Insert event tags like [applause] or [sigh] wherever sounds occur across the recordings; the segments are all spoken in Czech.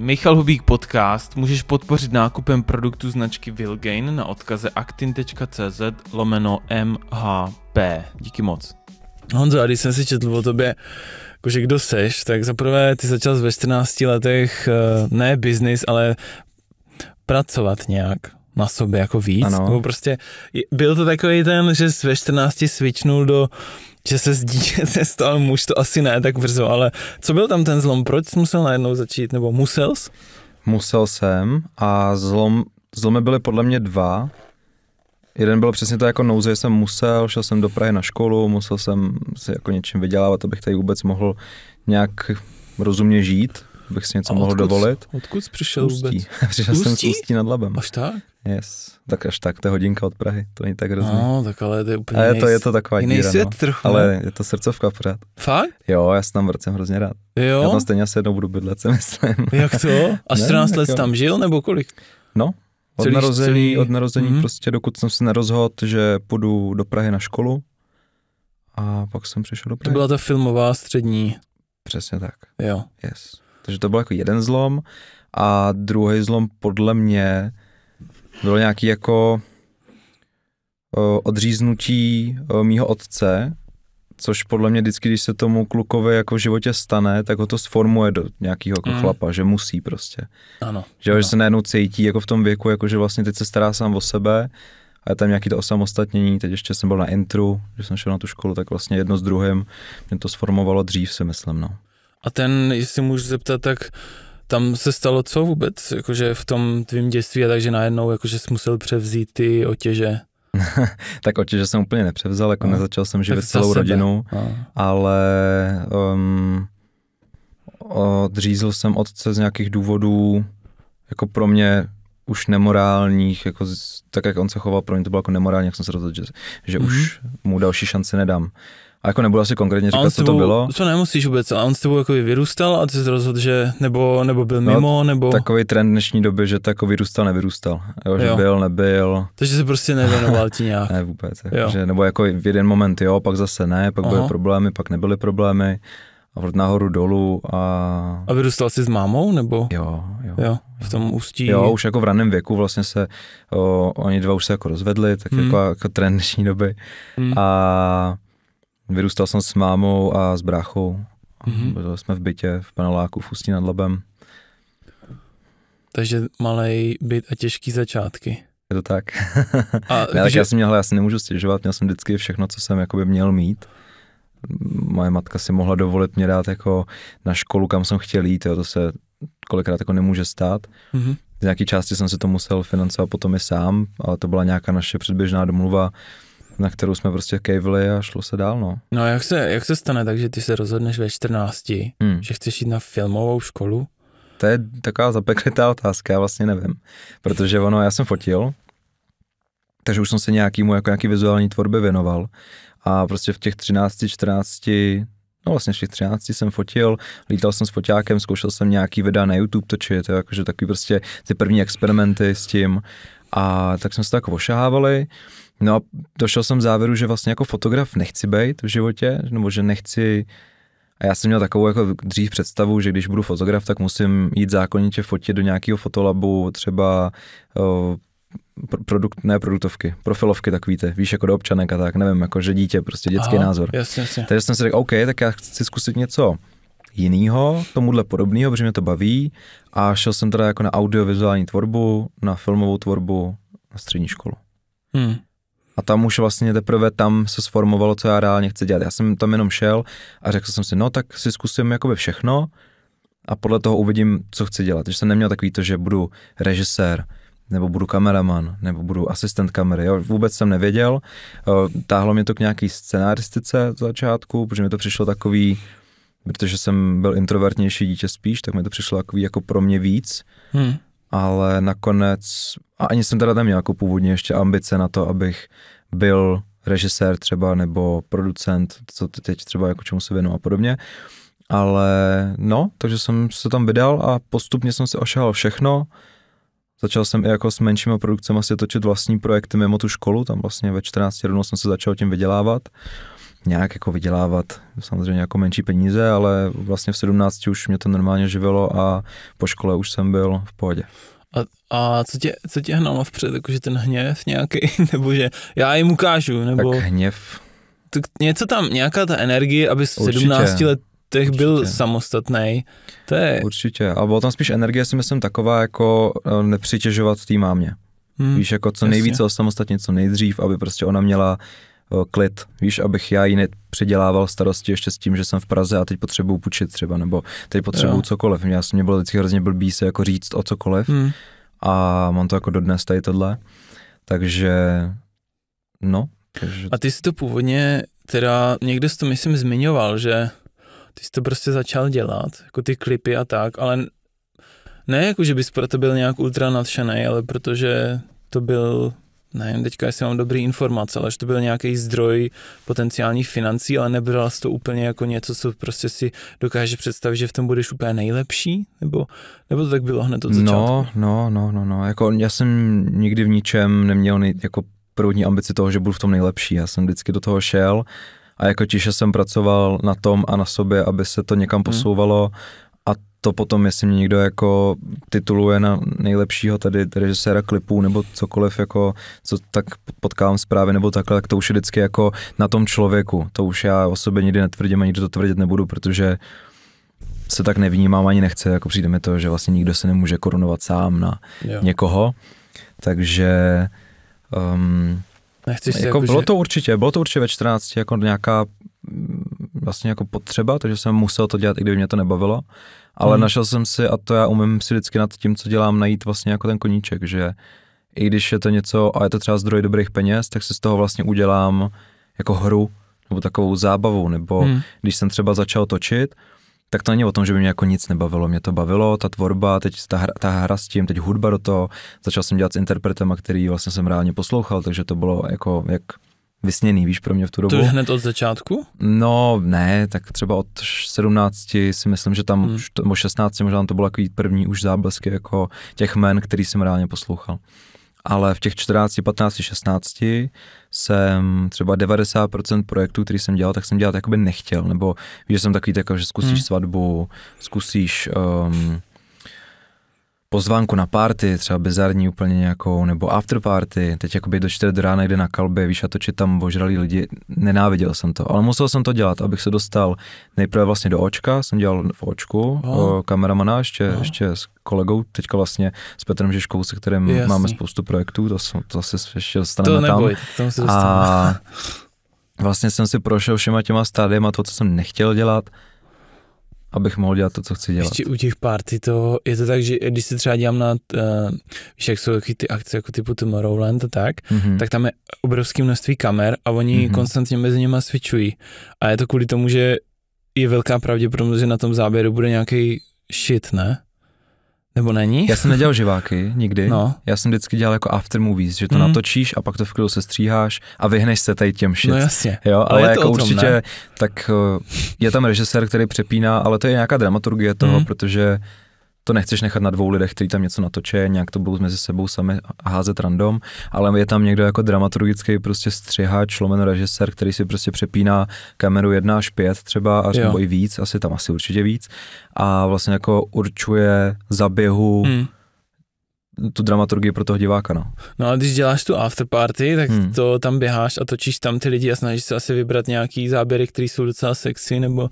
Michal Hubík podcast můžeš podpořit nákupem produktu značky Vilgain na odkaze actin.cz lomeno MHP. Díky moc. Honzo, a když jsem si četl o tobě, jakože kdo seš, tak zaprvé ty začal ve 14 letech eh, ne biznis, ale pracovat nějak na sobě jako víc. Ano. prostě byl to takový ten, že ve 14 switchnul do že se z dítěte [laughs] stal muž, to asi ne tak brzo, ale co byl tam ten zlom? Proč jsi musel najednou začít, nebo musel jsi? Musel jsem a zlom, zlomy byly podle mě dva. Jeden byl přesně to jako nouze, jsem musel, šel jsem do Prahy na školu, musel jsem se jako něčím vydělávat, abych tady vůbec mohl nějak rozumně žít, bych si něco a odkud, dovolit. Odkud jsi přišel Ústí. vůbec? [laughs] přišel Ústí? jsem z Ústí nad Labem. Až tak? Yes. Tak až tak, to je hodinka od Prahy, to není tak hrozný. No, tak ale to je úplně ale je to, je to taková jiný díra, svět no. trochu. Ale je to srdcovka pořád. Fakt? Jo, já se tam vracím hrozně rád. Jo? Já tam stejně asi jednou budu bydlet, se myslím. Jak to? A 14 [laughs] let jako... tam žil, nebo kolik? No, od celý, narození, celý... od narození mm-hmm. prostě, dokud jsem se nerozhodl, že půjdu do Prahy na školu, a pak jsem přišel do Prahy. To byla ta filmová střední. Přesně tak. Jo. Yes. Takže to byl jako jeden zlom a druhý zlom podle mě bylo nějaký jako odříznutí mýho otce, což podle mě vždycky, když se tomu klukovi jako v životě stane, tak ho to sformuje do nějakého jako mm. chlapa, že musí prostě. Ano. Že, ano. že se najednou cítí jako v tom věku, jako že vlastně teď se stará sám o sebe a je tam nějaký to osamostatnění, teď ještě jsem byl na intru, že jsem šel na tu školu, tak vlastně jedno s druhým mě to sformovalo dřív, si myslím, no. A ten, jestli můžu zeptat, tak tam se stalo co vůbec, jakože v tom tvým dětství a takže najednou jakože jsi musel převzít ty otěže? [laughs] tak otěže jsem úplně nepřevzal, jako no. nezačal jsem živit celou sebe. rodinu, no. ale um, odřízl jsem otce z nějakých důvodů, jako pro mě už nemorálních, jako tak jak on se choval, pro mě to bylo jako nemorální, jak jsem se rozhodl, že, že mm-hmm. už mhm. mu další šanci nedám. A jako nebudu asi konkrétně říkat, co to bylo. Co nemusíš vůbec, a on s tebou jako vyrůstal a ty jsi rozhodl, že nebo, nebo byl no, mimo, nebo... Takový trend dnešní doby, že takový jako vyrůstal, nevyrůstal. Jo, že jo. byl, nebyl. Takže se prostě nevěnoval ti nějak. [laughs] ne, vůbec. Jako, že, nebo jako v jeden moment jo, pak zase ne, pak Aha. byly problémy, pak nebyly problémy. A vrt nahoru dolů a... A vyrůstal jsi s mámou, nebo? Jo, jo. jo v tom ústí. Jo, už jako v raném věku vlastně se, o, oni dva už se jako rozvedli, tak hmm. jako, jako trend dnešní doby. Hmm. A Vyrůstal jsem s mámou a s bráchou. Mm-hmm. Byli jsme v bytě, v paneláku v Ústí nad Labem. Takže malý byt a těžký začátky. Je to tak. A, [laughs] ne, tak že... já jsem měl, já si nemůžu stěžovat, měl jsem vždycky všechno, co jsem jakoby měl mít. Moje matka si mohla dovolit mě dát jako na školu, kam jsem chtěl jít, jo, to se kolikrát jako nemůže stát. Mm-hmm. Z nějaké části jsem si to musel financovat potom i sám, ale to byla nějaká naše předběžná domluva, na kterou jsme prostě kejvili a šlo se dál, no. No jak se, jak se stane tak, že ty se rozhodneš ve 14, hmm. že chceš jít na filmovou školu? To je taková zapeklitá otázka, já vlastně nevím, protože ono, já jsem fotil, takže už jsem se nějakýmu, jako nějaký vizuální tvorbě věnoval a prostě v těch 13, 14, no vlastně v těch 13 jsem fotil, lítal jsem s foťákem, zkoušel jsem nějaký videa na YouTube točit, jakože takový prostě ty první experimenty s tím a tak jsme se tak jako ošahávali No a došel jsem k závěru, že vlastně jako fotograf nechci být v životě, nebo že nechci a já jsem měl takovou jako dřív představu, že když budu fotograf, tak musím jít zákonitě fotit do nějakého fotolabu, třeba produkt, ne produktovky, profilovky, tak víte, víš, jako do občanek a tak, nevím, jako že dítě, prostě dětský Aha, názor. Jasně, jasně. Takže jsem si řekl, OK, tak já chci zkusit něco jinýho, tomuhle podobného, protože mě to baví a šel jsem teda jako na audiovizuální tvorbu, na filmovou tvorbu, na střední školu. Hmm. A tam už vlastně teprve tam se sformovalo, co já reálně chci dělat. Já jsem tam jenom šel a řekl jsem si, no tak si zkusím jakoby všechno a podle toho uvidím, co chci dělat. Takže jsem neměl takový to, že budu režisér, nebo budu kameraman, nebo budu asistent kamery. Jo, vůbec jsem nevěděl. Táhlo mě to k nějaký scenaristice z začátku, protože mi to přišlo takový, protože jsem byl introvertnější dítě spíš, tak mi to přišlo takový jako pro mě víc. Hmm. Ale nakonec a ani jsem teda neměl jako původně ještě ambice na to, abych byl režisér třeba nebo producent, co teď třeba jako čemu se věnu a podobně. Ale no, takže jsem se tam vydal a postupně jsem si ošahal všechno. Začal jsem i jako s menšíma produkcemi si točit vlastní projekty mimo tu školu, tam vlastně ve 14 rovnou jsem se začal tím vydělávat. Nějak jako vydělávat, samozřejmě jako menší peníze, ale vlastně v 17 už mě to normálně živilo a po škole už jsem byl v pohodě. A, a co, tě, co tě hnalo vpřed, jakože ten hněv nějaký, [laughs] nebo že já jim ukážu, nebo... Tak hněv. Tak něco tam, nějaká ta energie, aby v 17 letech byl samostatný. To je... Určitě, ale bylo tam spíš energie, si myslím, taková jako e, nepřitěžovat tý mámě. Hmm, Víš, jako co nejvíce osamostatnit, co nejdřív, aby prostě ona měla Eh, klid, víš, abych já ji nepředělával starosti ještě s tím, že jsem v Praze a teď potřebuju půjčit třeba, nebo teď potřebuju jo. cokoliv. Já jsem mě bylo vždycky hrozně blbý se jako říct o cokoliv hmm. a mám to jako dodnes tady tohle. Takže no. Takže... A ty jsi to původně teda někde jsi to myslím zmiňoval, že ty jsi to prostě začal dělat, jako ty klipy a tak, ale ne jako, že bys pro to byl nějak ultra nadšený, ale protože to byl nevím teďka, jestli mám dobrý informace, ale že to byl nějaký zdroj potenciálních financí, ale nebral to úplně jako něco, co prostě si dokáže představit, že v tom budeš úplně nejlepší? Nebo, nebo to tak bylo hned od no, začátku? No, no, no, no, no. Jako já jsem nikdy v ničem neměl nej, jako první ambici toho, že budu v tom nejlepší. Já jsem vždycky do toho šel a jako tiše jsem pracoval na tom a na sobě, aby se to někam hmm. posouvalo. Hmm a to potom, jestli mě někdo jako tituluje na nejlepšího tady režiséra klipů nebo cokoliv, jako, co tak potkávám zprávy nebo takhle, tak to už je vždycky jako na tom člověku. To už já o sobě nikdy netvrdím a nikdy to tvrdit nebudu, protože se tak nevnímám ani nechce, jako přijde mi to, že vlastně nikdo se nemůže korunovat sám na jo. někoho, takže um, Nechci jako, jako bylo že... to určitě, bylo to určitě ve 14 jako nějaká vlastně jako potřeba, takže jsem musel to dělat, i kdyby mě to nebavilo. Ale hmm. našel jsem si, a to já umím si vždycky nad tím, co dělám, najít vlastně jako ten koníček, že i když je to něco a je to třeba zdroj dobrých peněz, tak si z toho vlastně udělám jako hru nebo takovou zábavu, nebo hmm. když jsem třeba začal točit, tak to není o tom, že by mě jako nic nebavilo. Mě to bavilo, ta tvorba, teď ta hra, ta hra s tím, teď hudba do toho. Začal jsem dělat s interpretem, který vlastně jsem reálně poslouchal, takže to bylo jako, jak vysněný, víš, pro mě v tu dobu. To hned od začátku? No, ne, tak třeba od 17 si myslím, že tam, hmm. nebo 16 možná to bylo takový první už záblesky jako těch men, který jsem reálně poslouchal. Ale v těch 14, 15, 16 jsem třeba 90% projektů, který jsem dělal, tak jsem dělat jakoby nechtěl, nebo víš, že jsem takový tak, že zkusíš hmm. svatbu, zkusíš um, pozvánku na party, třeba bizarní úplně nějakou, nebo after party, teď jakoby do čtyř do rána jde na kalbě, víš, a točit tam ožralí lidi, nenáviděl jsem to, ale musel jsem to dělat, abych se dostal nejprve vlastně do očka, jsem dělal v očku, oh. kameramana ještě, oh. ještě s kolegou, teďka vlastně s Petrem Žižkou, se kterým Jasný. máme spoustu projektů, to, to zase ještě dostaneme to neboj, tam. tam a vlastně jsem si prošel všema těma stádiema, to, co jsem nechtěl dělat, abych mohl dělat to, co chci dělat. Ještě u těch party to, je to tak, že když se třeba dělám na, uh, víš, jak jsou ty akce jako typu Tomorrowland a tak, mm-hmm. tak tam je obrovské množství kamer a oni mm-hmm. konstantně mezi nimi switchují. A je to kvůli tomu, že je velká pravděpodobnost, že na tom záběru bude nějaký shit, ne? Nebo není? Já jsem nedělal živáky nikdy. No. Já jsem vždycky dělal jako after movies, že to mm. natočíš a pak to v klidu se stříháš a vyhneš se tady těm shit. No jasně. Jo, ale, ale jako to určitě, ne? tak eh, je tam režisér, který přepíná, ale to je nějaká dramaturgie toho, mm. protože to nechceš nechat na dvou lidech, kteří tam něco natočí, nějak to budou mezi sebou sami házet random, ale je tam někdo jako dramaturgický prostě střihač, lomen režisér, který si prostě přepíná kameru 1 až 5 třeba, až nebo i víc, asi tam asi určitě víc a vlastně jako určuje zaběhu hmm tu dramaturgii pro toho diváka. No, no a když děláš tu afterparty, tak hmm. to tam běháš a točíš tam ty lidi a snažíš se asi vybrat nějaký záběry, které jsou docela sexy nebo...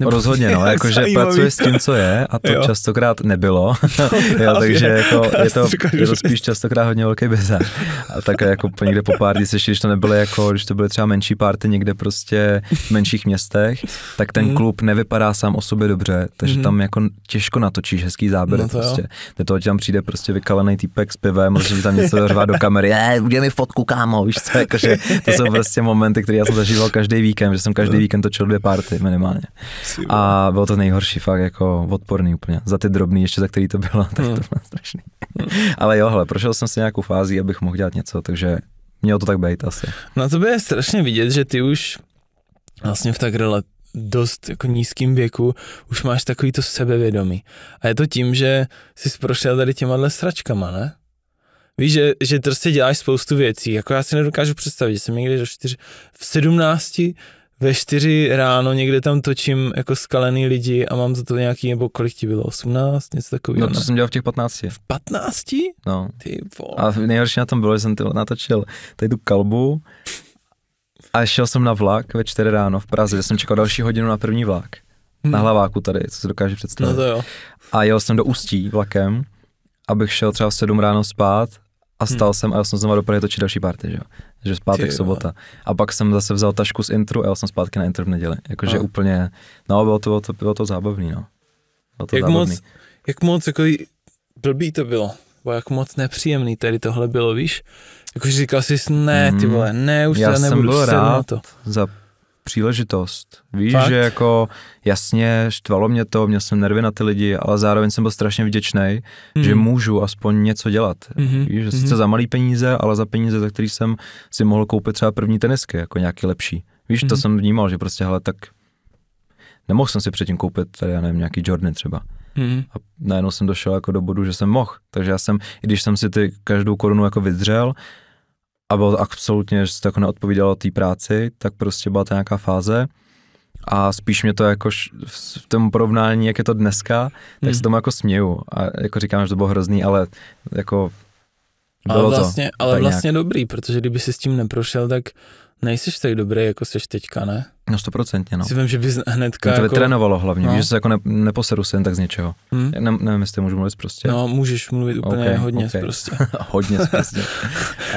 nebo Rozhodně, no, [laughs] jakože pracuje s tím, co je a to jo. častokrát nebylo, [laughs] jo, takže jako [laughs] je to, je to spíš častokrát hodně velký bezár. A tak jako někde po pár se když to nebylo jako, když to byly třeba menší party někde prostě v menších městech, tak ten hmm. klub nevypadá sám o sobě dobře, takže hmm. tam jako těžko natočíš hezký záběr no to prostě. Jo. to, toho tam přijde prostě vykalený slavný týpek s pivem, že tam něco řvá do kamery, je, udělej mi fotku, kámo, víš co, jakože to jsou prostě momenty, které já jsem zažíval každý víkend, že jsem každý no. víkend točil dvě party minimálně. A bylo to nejhorší fakt, jako odporný úplně. Za ty drobný, ještě za který to bylo, tak hmm. to bylo strašný. Ale jo, hele, prošel jsem si nějakou fázi, abych mohl dělat něco, takže mělo to tak být asi. Na no to je strašně vidět, že ty už vlastně v tak relativ dost jako nízkým věku už máš takový to sebevědomí. A je to tím, že jsi prošel tady těma sračkama, ne? Víš, že, že prostě děláš spoustu věcí. Jako já si nedokážu představit, že jsem někde do čtyři, v sedmnácti, ve čtyři ráno někde tam točím jako skalený lidi a mám za to nějaký, nebo kolik ti bylo, 18, něco takového. No to ne? jsem dělal v těch 15. V 15? No. Ty vole. A nejhorší na tom bylo, že jsem to natočil tady tu kalbu, a šel jsem na vlak ve čtyři ráno v Praze, kde jsem čekal další hodinu na první vlak. Hmm. Na hlaváku tady, co si dokáže představit. No to jo. A jel jsem do Ústí vlakem, abych šel třeba v 7 ráno spát a hmm. stal hmm. jsem a jel jsem znovu do Prahy točit další party, že jo. Že zpátek, Ty, sobota. A pak jsem zase vzal tašku z intru a jel jsem zpátky na intro v neděli. Jakože no. úplně, no bylo to, bylo to, bylo to zábavný, no. Bylo to jak zábavný. moc, jak moc, jako blbý to bylo. Bo jak moc nepříjemný tady tohle bylo, víš? Jakože říkal jsi, ne, ty vole, hmm, ne, už já se nebudu jsem rád na to. za příležitost. Víš, Fakt? že jako jasně štvalo mě to, měl jsem nervy na ty lidi, ale zároveň jsem byl strašně vděčný, mm. že hmm. můžu aspoň něco dělat. Mm-hmm. Víš, že mm-hmm. sice za malý peníze, ale za peníze, za který jsem si mohl koupit třeba první tenisky, jako nějaký lepší. Víš, mm-hmm. to mhm. jsem vnímal, že prostě, hele, tak nemohl jsem si předtím koupit tady, já nevím, nějaký Jordan třeba. Mm. A najednou jsem došel jako do bodu, že jsem mohl. Takže já jsem, i když jsem si ty každou korunu jako vydřel a bylo absolutně, že se to jako neodpovídalo té práci, tak prostě byla to nějaká fáze a spíš mě to jako v tom porovnání, jak je to dneska, tak mm. se tomu jako směju a jako říkám, že to bylo hrozný, ale jako bylo vlastně- ale vlastně, to, ale vlastně nějak. dobrý, protože kdyby si s tím neprošel, tak nejsiš tak dobrý, jako seš teďka, ne? No stoprocentně, no. Si vím, že bys hnedka no, to jako... trénovalo hlavně, no. že se jako ne, neposeru se jen tak z něčeho. Hmm? Ne, nevím, jestli můžu mluvit prostě. No, můžeš mluvit úplně okay, hodně okay. prostě. [laughs] hodně prostě.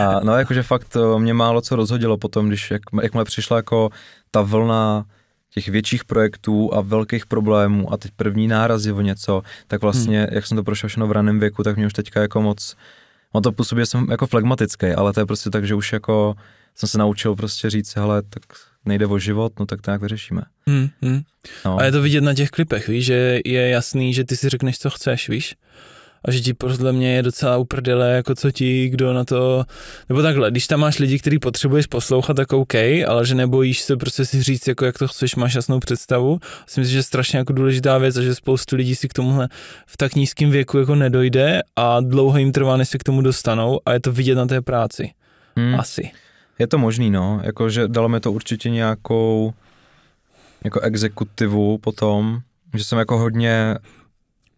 A, no, jakože fakt eh, mě málo co rozhodilo potom, když jak, jakmile přišla jako ta vlna těch větších projektů a velkých problémů a teď první nárazy o něco, tak vlastně, hmm. jak jsem to prošel všechno v raném věku, tak mě už teďka jako moc, No to působí, jsem jako flegmatický, ale to je prostě tak, že už jako jsem se naučil prostě říct, hele, tak nejde o život, no tak to nějak vyřešíme. Hmm, hmm. No. A je to vidět na těch klipech, víš, že je jasný, že ty si řekneš, co chceš, víš? A že ti podle mě je docela uprdele, jako co ti, kdo na to, nebo takhle, když tam máš lidi, který potřebuješ poslouchat, tak OK, ale že nebojíš se prostě si říct, jako jak to chceš, máš jasnou představu. Si myslím, že je strašně jako důležitá věc a že spoustu lidí si k tomuhle v tak nízkém věku jako nedojde a dlouho jim trvá, než se k tomu dostanou a je to vidět na té práci. Hmm. Asi. Je to možný, no. Jako, že dalo mi to určitě nějakou jako exekutivu potom, že jsem jako hodně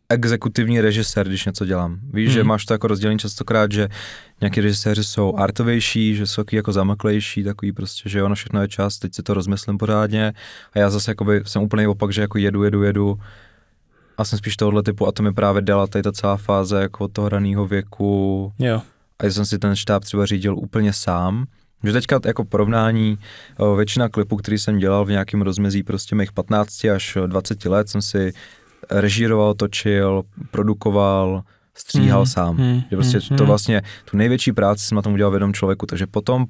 exekutivní režisér, když něco dělám. Víš, hmm. že mhm. máš to jako rozdělení častokrát, že nějaký režiséři jsou artovější, že jsou taky jako zamaklejší, takový prostě, že ono všechno je čas, teď si to rozmyslím pořádně a já zase jakoby jsem úplně opak, že jako jedu, jedu, jedu a jsem spíš tohohle typu a to mi právě dala tady ta celá fáze jako od toho raného věku. Jo. A jsem si ten štáb třeba řídil úplně sám že teďka jako porovnání, většina klipů, který jsem dělal v nějakém rozmezí prostě mých 15 až 20 let, jsem si režíroval, točil, produkoval, stříhal mm, sám. Mm, že prostě mm, to hmm. vlastně, tu největší práci jsem na tom udělal v jednom člověku. Takže potom,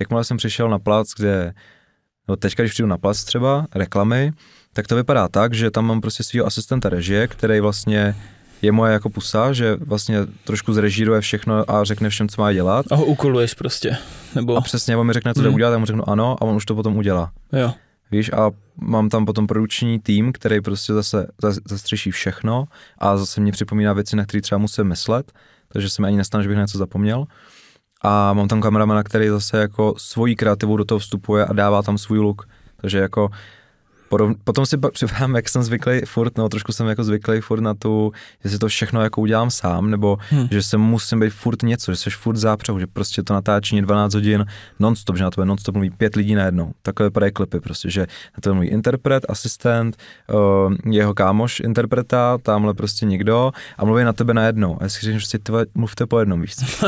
jakmile jsem přišel na plac, kde, no teďka, když přijdu na plac třeba, reklamy, tak to vypadá tak, že tam mám prostě svého asistenta režie, který vlastně je moje jako pusa, že vlastně trošku zrežíruje všechno a řekne všem, co má dělat. A ho ukoluješ prostě. Nebo... A přesně, on mi řekne, co jde hmm. udělat, já mu řeknu ano a on už to potom udělá. Jo. Víš, a mám tam potom produkční tým, který prostě zase zastřeší všechno a zase mě připomíná věci, na které třeba musím myslet, takže se mi ani nestane, že bych něco zapomněl. A mám tam kameramana, který zase jako svojí kreativu do toho vstupuje a dává tam svůj look. Takže jako porov... potom si pak připadám, jak jsem zvyklý furt, nebo trošku jsem jako zvyklý furt na tu, že si to všechno jako udělám sám, nebo hmm. že se musím být furt něco, že seš furt zápřehu, že prostě to natáčení 12 hodin nonstop, že na tebe nonstop, stop mluví pět lidí najednou. Takové vypadají klipy prostě, že na tebe mluví interpret, asistent, uh, jeho kámoš interpreta, tamhle prostě někdo a mluví na tebe najednou. A já si říkám, prostě tve, mluvte po jednom, víš [laughs]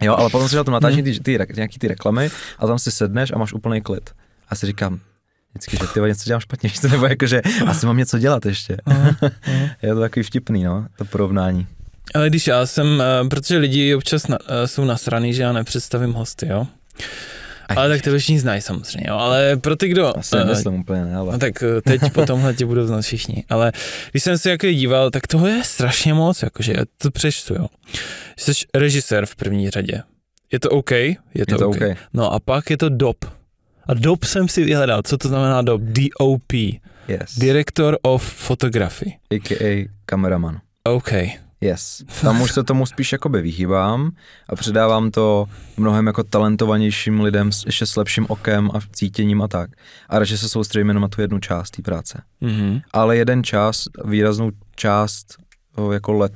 Jo, ale potom si na tom natáčení hmm. ty, ty, ty, nějaký ty reklamy a tam si sedneš a máš úplný klid. A si říkám, vždycky, že ty něco dělám špatně, že [laughs] nebo jako, že asi mám něco dělat ještě. Uh, [laughs] uh. je to takový vtipný, no, to porovnání. Ale když já jsem, eh, protože lidi občas na, eh, jsou nasraný, že já nepředstavím hosty, jo. Aj. Ale tak ty všichni znají samozřejmě, jo. ale pro ty, kdo... Asi eh, nemyslím uh, úplně, ne, ale... No tak teď po tomhle tě budou znát všichni, ale když jsem se jaký díval, tak toho je strašně moc, jakože já to přečtu, jo. Jsi režisér v první řadě. Je to OK? Je to, je to okay. OK. No a pak je to dop. A DOP jsem si vyhledal. Co to znamená DOP? D D-O-P. Yes. Director of Photography. A.k.a. kameraman. OK. Yes. Tam už se tomu spíš jakoby vyhýbám a předávám to mnohem jako talentovanějším lidem, s ještě s lepším okem a cítěním a tak. A radši se soustředím jenom na tu jednu část té práce. Mm-hmm. Ale jeden čas, výraznou část jako let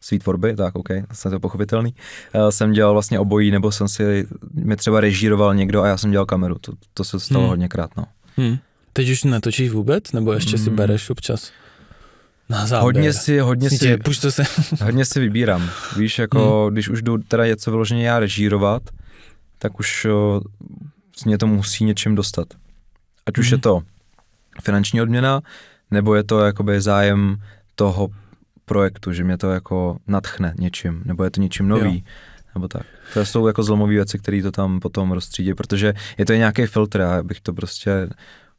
své tvorby, tak OK, jsem to pochopitelný, eh, jsem dělal vlastně obojí, nebo jsem si, mi třeba režíroval někdo a já jsem dělal kameru, to, to se stalo hmm. hodněkrát, no. Hmm. Teď už netočíš vůbec, nebo ještě hmm. si bereš občas? Na záběr. Hodně si, hodně si, tě, se. [laughs] hodně si vybírám. Víš, jako hmm. když už jdu teda něco vyloženě já režírovat, tak už o, eh, mě to musí něčím dostat. Ať hmm. už je hmm. to finanční odměna, nebo je to jakoby zájem toho projektu, že mě to jako natchne něčím, nebo je to něčím nový. Jo. Nebo tak. To jsou jako zlomové věci, které to tam potom rozstřídí, protože je to nějaký filtr, já bych to prostě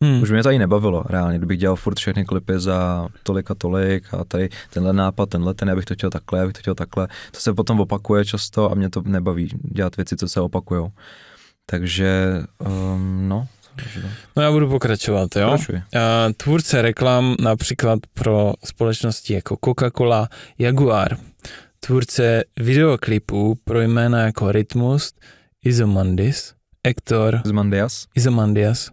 Hmm. Už mě to ani nebavilo, reálně, kdybych dělal furt všechny klipy za tolik a tolik a tady tenhle nápad, tenhle ten, já bych to chtěl takhle, já bych to chtěl takhle. To se potom opakuje často a mě to nebaví dělat věci, co se opakujou. Takže, um, no, No. no já budu pokračovat, jo? Pokračuj. Eh, tvůrce reklam například pro společnosti jako Coca-Cola, Jaguar, tvůrce videoklipů pro jména jako Rytmus, Izomandis, Ektor, Izomandias, Izomandias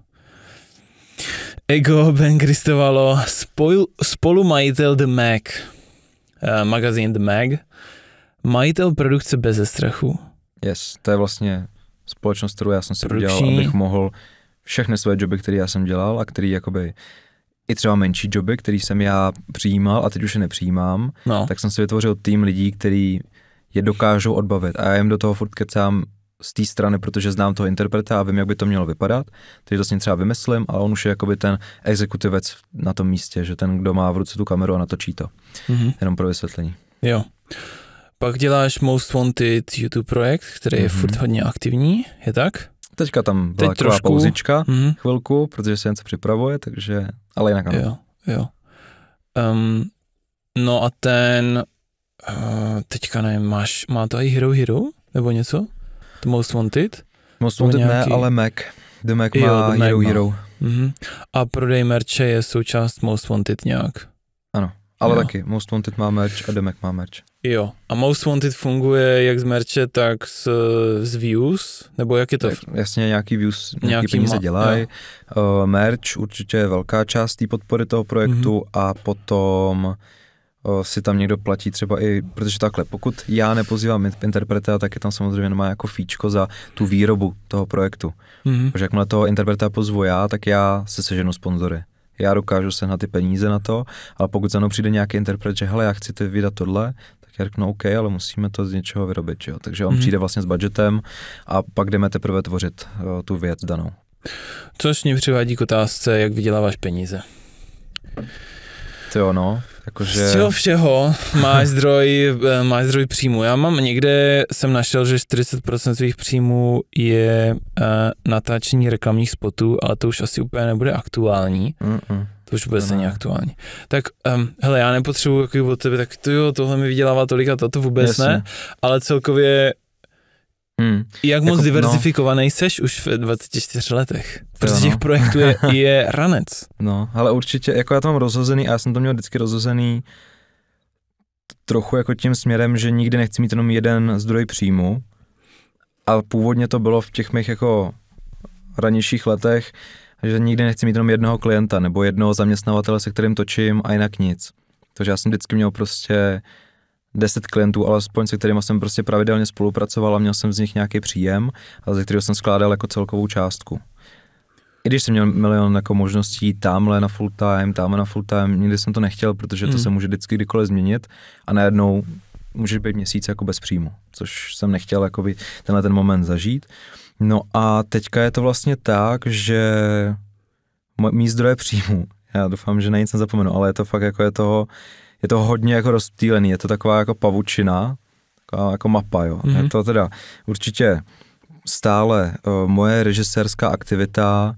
Ego Ben Kristovalo, spol, spolumajitel The Mag, uh, eh, magazín The Mag, majitel produkce Beze strachu. Yes, to je vlastně společnost, kterou já jsem si udělal, abych mohl všechny své joby, které já jsem dělal a který jakoby i třeba menší joby, který jsem já přijímal a teď už je nepřijímám, no. tak jsem si vytvořil tým lidí, který je dokážou odbavit. A já jim do toho furt kecám z té strany, protože znám toho interpreta a vím, jak by to mělo vypadat. Takže to s ním třeba vymyslím, ale on už je jakoby ten exekutivec na tom místě, že ten, kdo má v ruce tu kameru a natočí to. Mm-hmm. Jenom pro vysvětlení. Jo. Pak děláš Most Wanted YouTube projekt, který je mm-hmm. furt hodně aktivní, je tak? Teďka tam byla Teď trošku. pauzička, mm-hmm. chvilku, protože se něco připravuje, takže, ale jinak ano. Jo, jo. Um, no a ten, uh, teďka nevím, máš, má to i Hero Hero? Nebo něco? The Most Wanted? Most Wanted nějaký... ne, ale Mac. The Mac jo, má The Mac Hero má. Hero. Mm-hmm. A prodej merče je součást Most Wanted nějak? Ale jo. taky, Most Wanted má merch a Demek má merch. Jo, a Most Wanted funguje jak z merče, tak z, z views, nebo jak je to? Tak, jasně, nějaký views, nějaký, nějaký peníze ma- dělají. Uh, eh, merch určitě je velká část té podpory toho projektu mm-hmm. a potom uh, si tam někdo platí třeba i, protože takhle, pokud já nepozývám interpreta, tak je tam samozřejmě má jako fíčko za tu výrobu toho projektu. Mm-hmm. Protože jakmile toho interpreta pozvu já, tak já se seženu sponzory já dokážu na ty peníze na to, ale pokud za mnou přijde nějaký interpret, že hele, já chci ty vydat tohle, tak já řeknu OK, ale musíme to z něčeho vyrobit, jo. Takže on hmm. přijde vlastně s budgetem a pak jdeme teprve tvořit uh, tu věc danou. Což mě přivádí k otázce, jak vyděláváš peníze. To jo, no. Jakože... Z čeho všeho má zdroj, eh, má zdroj příjmu. Já mám někde, jsem našel, že 40% svých příjmů je uh, natáčení reklamních spotů, ale to už asi úplně nebude aktuální. Mm-mm. To už vůbec není aktuální. Tak um, hele, já nepotřebuji jako od tebe, tak to jo, tohle mi vydělává tolik a to, to vůbec Jasně. ne, ale celkově Hmm. Jak moc jako, no. diverzifikovaný no. seš už v 24 letech? Protože no. těch projektů je, [laughs] je ranec. No, ale určitě, jako já to mám rozhozený a já jsem to měl vždycky rozhozený trochu jako tím směrem, že nikdy nechci mít jenom jeden zdroj příjmu. A původně to bylo v těch mých jako ranějších letech, že nikdy nechci mít jenom jednoho klienta nebo jednoho zaměstnavatele, se kterým točím a jinak nic. Takže já jsem vždycky měl prostě deset klientů alespoň, se kterými jsem prostě pravidelně spolupracoval a měl jsem z nich nějaký příjem, a ze kterého jsem skládal jako celkovou částku. I když jsem měl milion jako možností tamhle na full time, tamhle na full time, nikdy jsem to nechtěl, protože to mm. se může vždycky kdykoliv změnit a najednou může být měsíc jako bez příjmu, což jsem nechtěl jakoby tenhle ten moment zažít. No a teďka je to vlastně tak, že mý zdroje příjmu, já doufám, že na nic nezapomenu, ale je to fakt jako je toho, uh, je to hodně jako rozptýlený, je to taková jako pavučina, taková jako mapa, jo. Mm-hmm. Je to teda určitě stále uh, moje režisérská aktivita,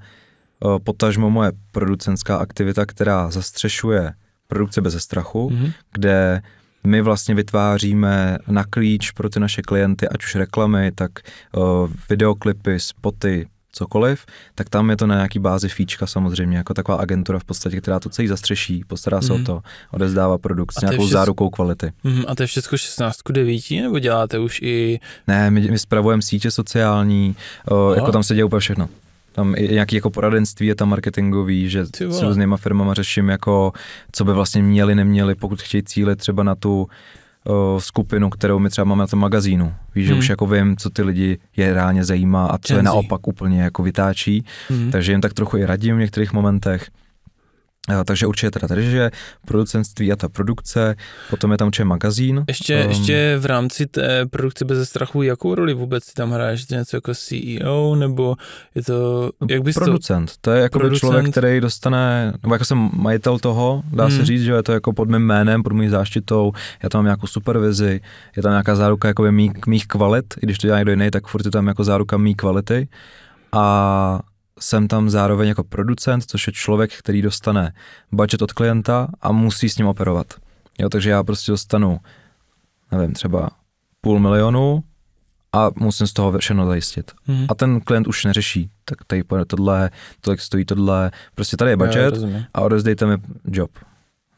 uh, potažmo moje producenská aktivita, která zastřešuje produkce bez strachu, mm-hmm. kde my vlastně vytváříme na klíč pro ty naše klienty, ať už reklamy, tak uh, videoklipy, spoty, cokoliv, tak tam je to na nějaký bázi fíčka samozřejmě, jako taková agentura v podstatě, která to celý zastřeší, postará se mm. o mhm. to, odezdává produkt s nějakou všes... zárukou kvality. Mm, a to je všechno 16 9, nebo děláte už i... Ne, my, my spravujeme sítě sociální, o, jako tam se děje úplně všechno. Tam i nějaký jako poradenství je tam marketingový, že s různýma firmama řeším jako, co by vlastně měli, neměli, pokud chtějí cílit třeba na tu uh, skupinu, kterou my třeba máme na tom magazínu. Víš, hmm. že už jako vím, co ty lidi je reálně zajímá a co je naopak úplně jako vytáčí. Hmm. Takže jim tak trochu i radím v některých momentech takže určitě teda režie, producentství a ta produkce, potom je tam určitě magazín. Ještě, um, ještě v rámci té produkce bez strachu, jakou roli vůbec si tam hraješ? Je něco jako CEO, nebo je to, no, jak bys Producent, to, to je jako producent. člověk, který dostane, nebo jako jsem majitel toho, dá hmm. se říct, že je to jako pod mým jménem, pod mojí záštitou, já tam mám nějakou supervizi, je tam nějaká záruka jako mých, mých kvalit, i když to dělá někdo jiný, tak furt je tam jako záruka mý kvality. A jsem tam zároveň jako producent, což je člověk, který dostane budget od klienta a musí s ním operovat. Jo, takže já prostě dostanu, nevím, třeba půl milionu a musím z toho všechno zajistit. Mm-hmm. A ten klient už neřeší, tak tady pojede tohle, tolik stojí tohle, prostě tady je budget a odezdejte mi job.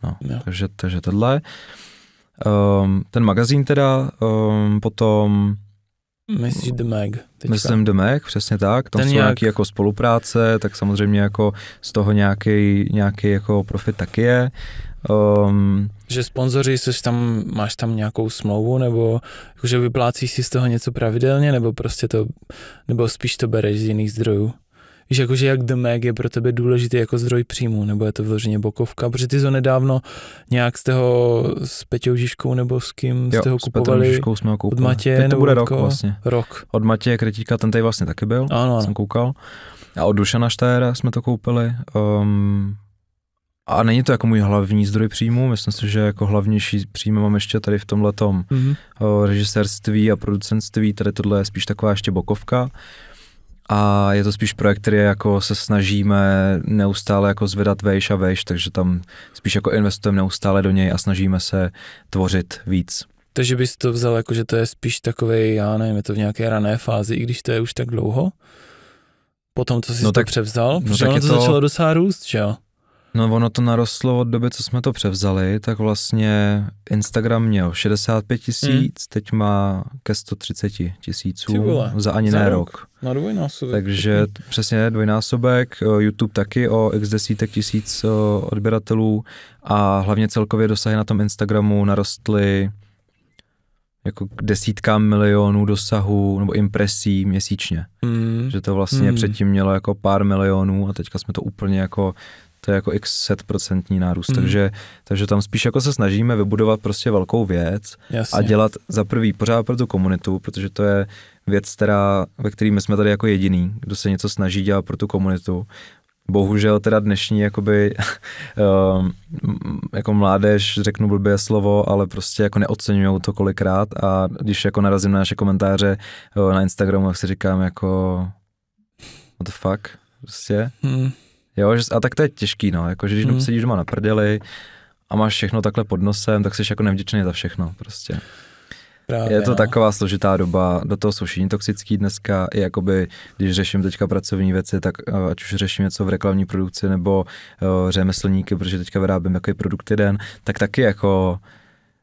No, takže, takže tohle. Um, ten magazín teda, um, potom Myslíš The Mag? Teďka. Myslím The Mag, přesně tak. Tam Ten jsou nějak... nějaký jako spolupráce, tak samozřejmě jako z toho nějaký, nějaký jako profit tak je. Um, že sponzoři, jsi tam, máš tam nějakou smlouvu, nebo jako, že vyplácíš si z toho něco pravidelně, nebo prostě to, nebo spíš to bereš z jiných zdrojů? Víš, jakože jak The Mac je pro tebe důležitý jako zdroj příjmu, nebo je to vloženě bokovka, protože ty to nedávno nějak z toho s Peťou Žižkou nebo s kým jste jo, ho kupovali. S Žižkou jsme ho koupili. Od Matěje, Teď to bude rok vlastně. Rok. Od Matěje Kretíka, ten tady vlastně taky byl, ano, ano. jsem koukal. A od Dušana Štajera jsme to koupili. Um, a není to jako můj hlavní zdroj příjmu, myslím si, že jako hlavnější příjmy mám ještě tady v tomhletom mm-hmm. režisérství a producentství, tady tohle je spíš taková ještě bokovka a je to spíš projekt, který jako se snažíme neustále jako zvedat vejš a vejš, takže tam spíš jako investujeme neustále do něj a snažíme se tvořit víc. Takže bys to vzal jako, že to je spíš takový, já nevím, je to v nějaké rané fázi, i když to je už tak dlouho? Potom, co jsi no tak, to převzal? No protože tak ono to, to začalo docela růst, že jo? No ono to narostlo od doby, co jsme to převzali, tak vlastně Instagram měl 65 tisíc, hmm. teď má ke 130 tisíců za ani za ne rok. rok. Na dvojnásobek. Takže pěkný. přesně dvojnásobek, YouTube taky o x desítek tisíc odběratelů a hlavně celkově dosahy na tom Instagramu narostly jako k desítkám milionů dosahů nebo impresí měsíčně. Mm. Že to vlastně mm. předtím mělo jako pár milionů a teďka jsme to úplně jako to je jako x set procentní nárůst, mm. takže, takže tam spíš jako se snažíme vybudovat prostě velkou věc Jasně. a dělat za prvý pořád pro tu komunitu, protože to je věc, která, ve které jsme tady jako jediný, kdo se něco snaží dělat pro tu komunitu. Bohužel teda dnešní jakoby [laughs] ehm, jako mládež, řeknu blbě slovo, ale prostě jako neocenují to kolikrát a když jako narazím na naše komentáře eh, na Instagramu, tak si říkám jako what the fuck, prostě. Hmm. Jo, že, a tak to je těžký, no, jako, že když hmm. sedíš doma na prdeli a máš všechno takhle pod nosem, tak jsi jako nevděčný za všechno prostě. Právě, je to no. taková složitá doba, do toho jsou všichni toxický dneska, i jakoby, když řeším teďka pracovní věci, tak eh, ať už řeším něco v reklamní produkci nebo uh, řemeslníky, protože teďka vyrábím jaký produkt jeden, tak taky jako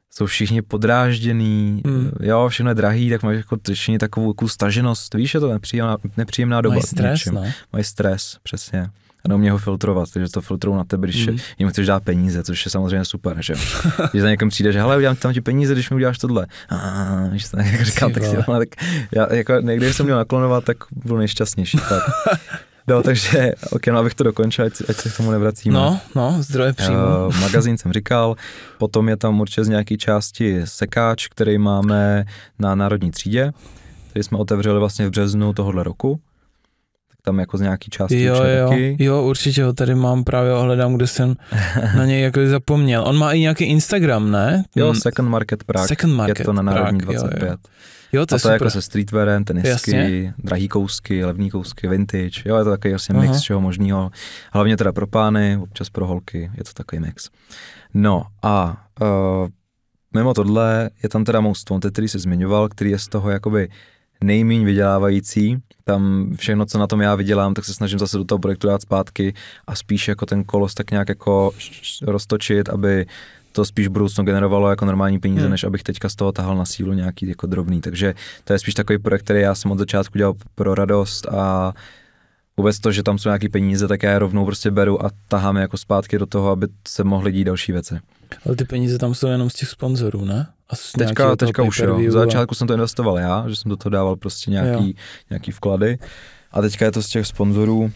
jsou všichni podrážděný, hmm. jo, všechno je drahý, tak máš jako všichni takovou, takovou staženost, víš, je to nepříjemná, nepříjemná doba. Mají stres, no. Mají stres, přesně a neumí ho filtrovat, takže to filtrou na tebe, když mm. hmm jim chceš dát peníze, což je samozřejmě super, že jo. když [laughs] za někam přijde, že hele, udělám tam ti peníze, když mi uděláš tohle. A víš, tak jako říkám, tak, si, tak já jako někdy, když jsem měl naklonovat, tak byl nejšťastnější. Tak. No, takže, ok, no abych to dokončil, ať, ať se k tomu nevracíme. No, no, zdroje eh, přímo. Uh, magazín jsem říkal, potom je tam určitě z nějaké části sekáč, který máme na národní třídě, který jsme otevřeli vlastně v březnu tohohle roku tam jako z nějaký části jo, jo, jo, určitě ho tady mám právě ohledám, kde jsem na něj jako zapomněl. On má i nějaký Instagram, ne? Jo, hmm. Second Market Prague. Second Market je to na Národní Prague, 25. Jo, jo. Jo, to, a to je, je jako se streetwearem, tenisky, Jasně. drahý kousky, levný kousky, vintage, jo, je to takový asi vlastně mix čeho možného. Hlavně teda pro pány, občas pro holky, je to takový mix. No a uh, mimo tohle je tam teda Most Wanted, který se zmiňoval, který je z toho jakoby nejméně vydělávající. Tam všechno, co na tom já vydělám, tak se snažím zase do toho projektu dát zpátky a spíš jako ten kolos tak nějak jako roztočit, aby to spíš budoucno generovalo jako normální peníze, hmm. než abych teďka z toho tahal na sílu nějaký jako drobný. Takže to je spíš takový projekt, který já jsem od začátku dělal pro radost a vůbec to, že tam jsou nějaký peníze, tak já je rovnou prostě beru a tahám je jako zpátky do toho, aby se mohly dít další věci. Ale ty peníze tam jsou jenom z těch sponzorů, ne? A teďka teďka už jo. V začátku a... jsem to investoval já, že jsem do toho dával prostě nějaký, nějaký vklady. A teďka je to z těch sponzorů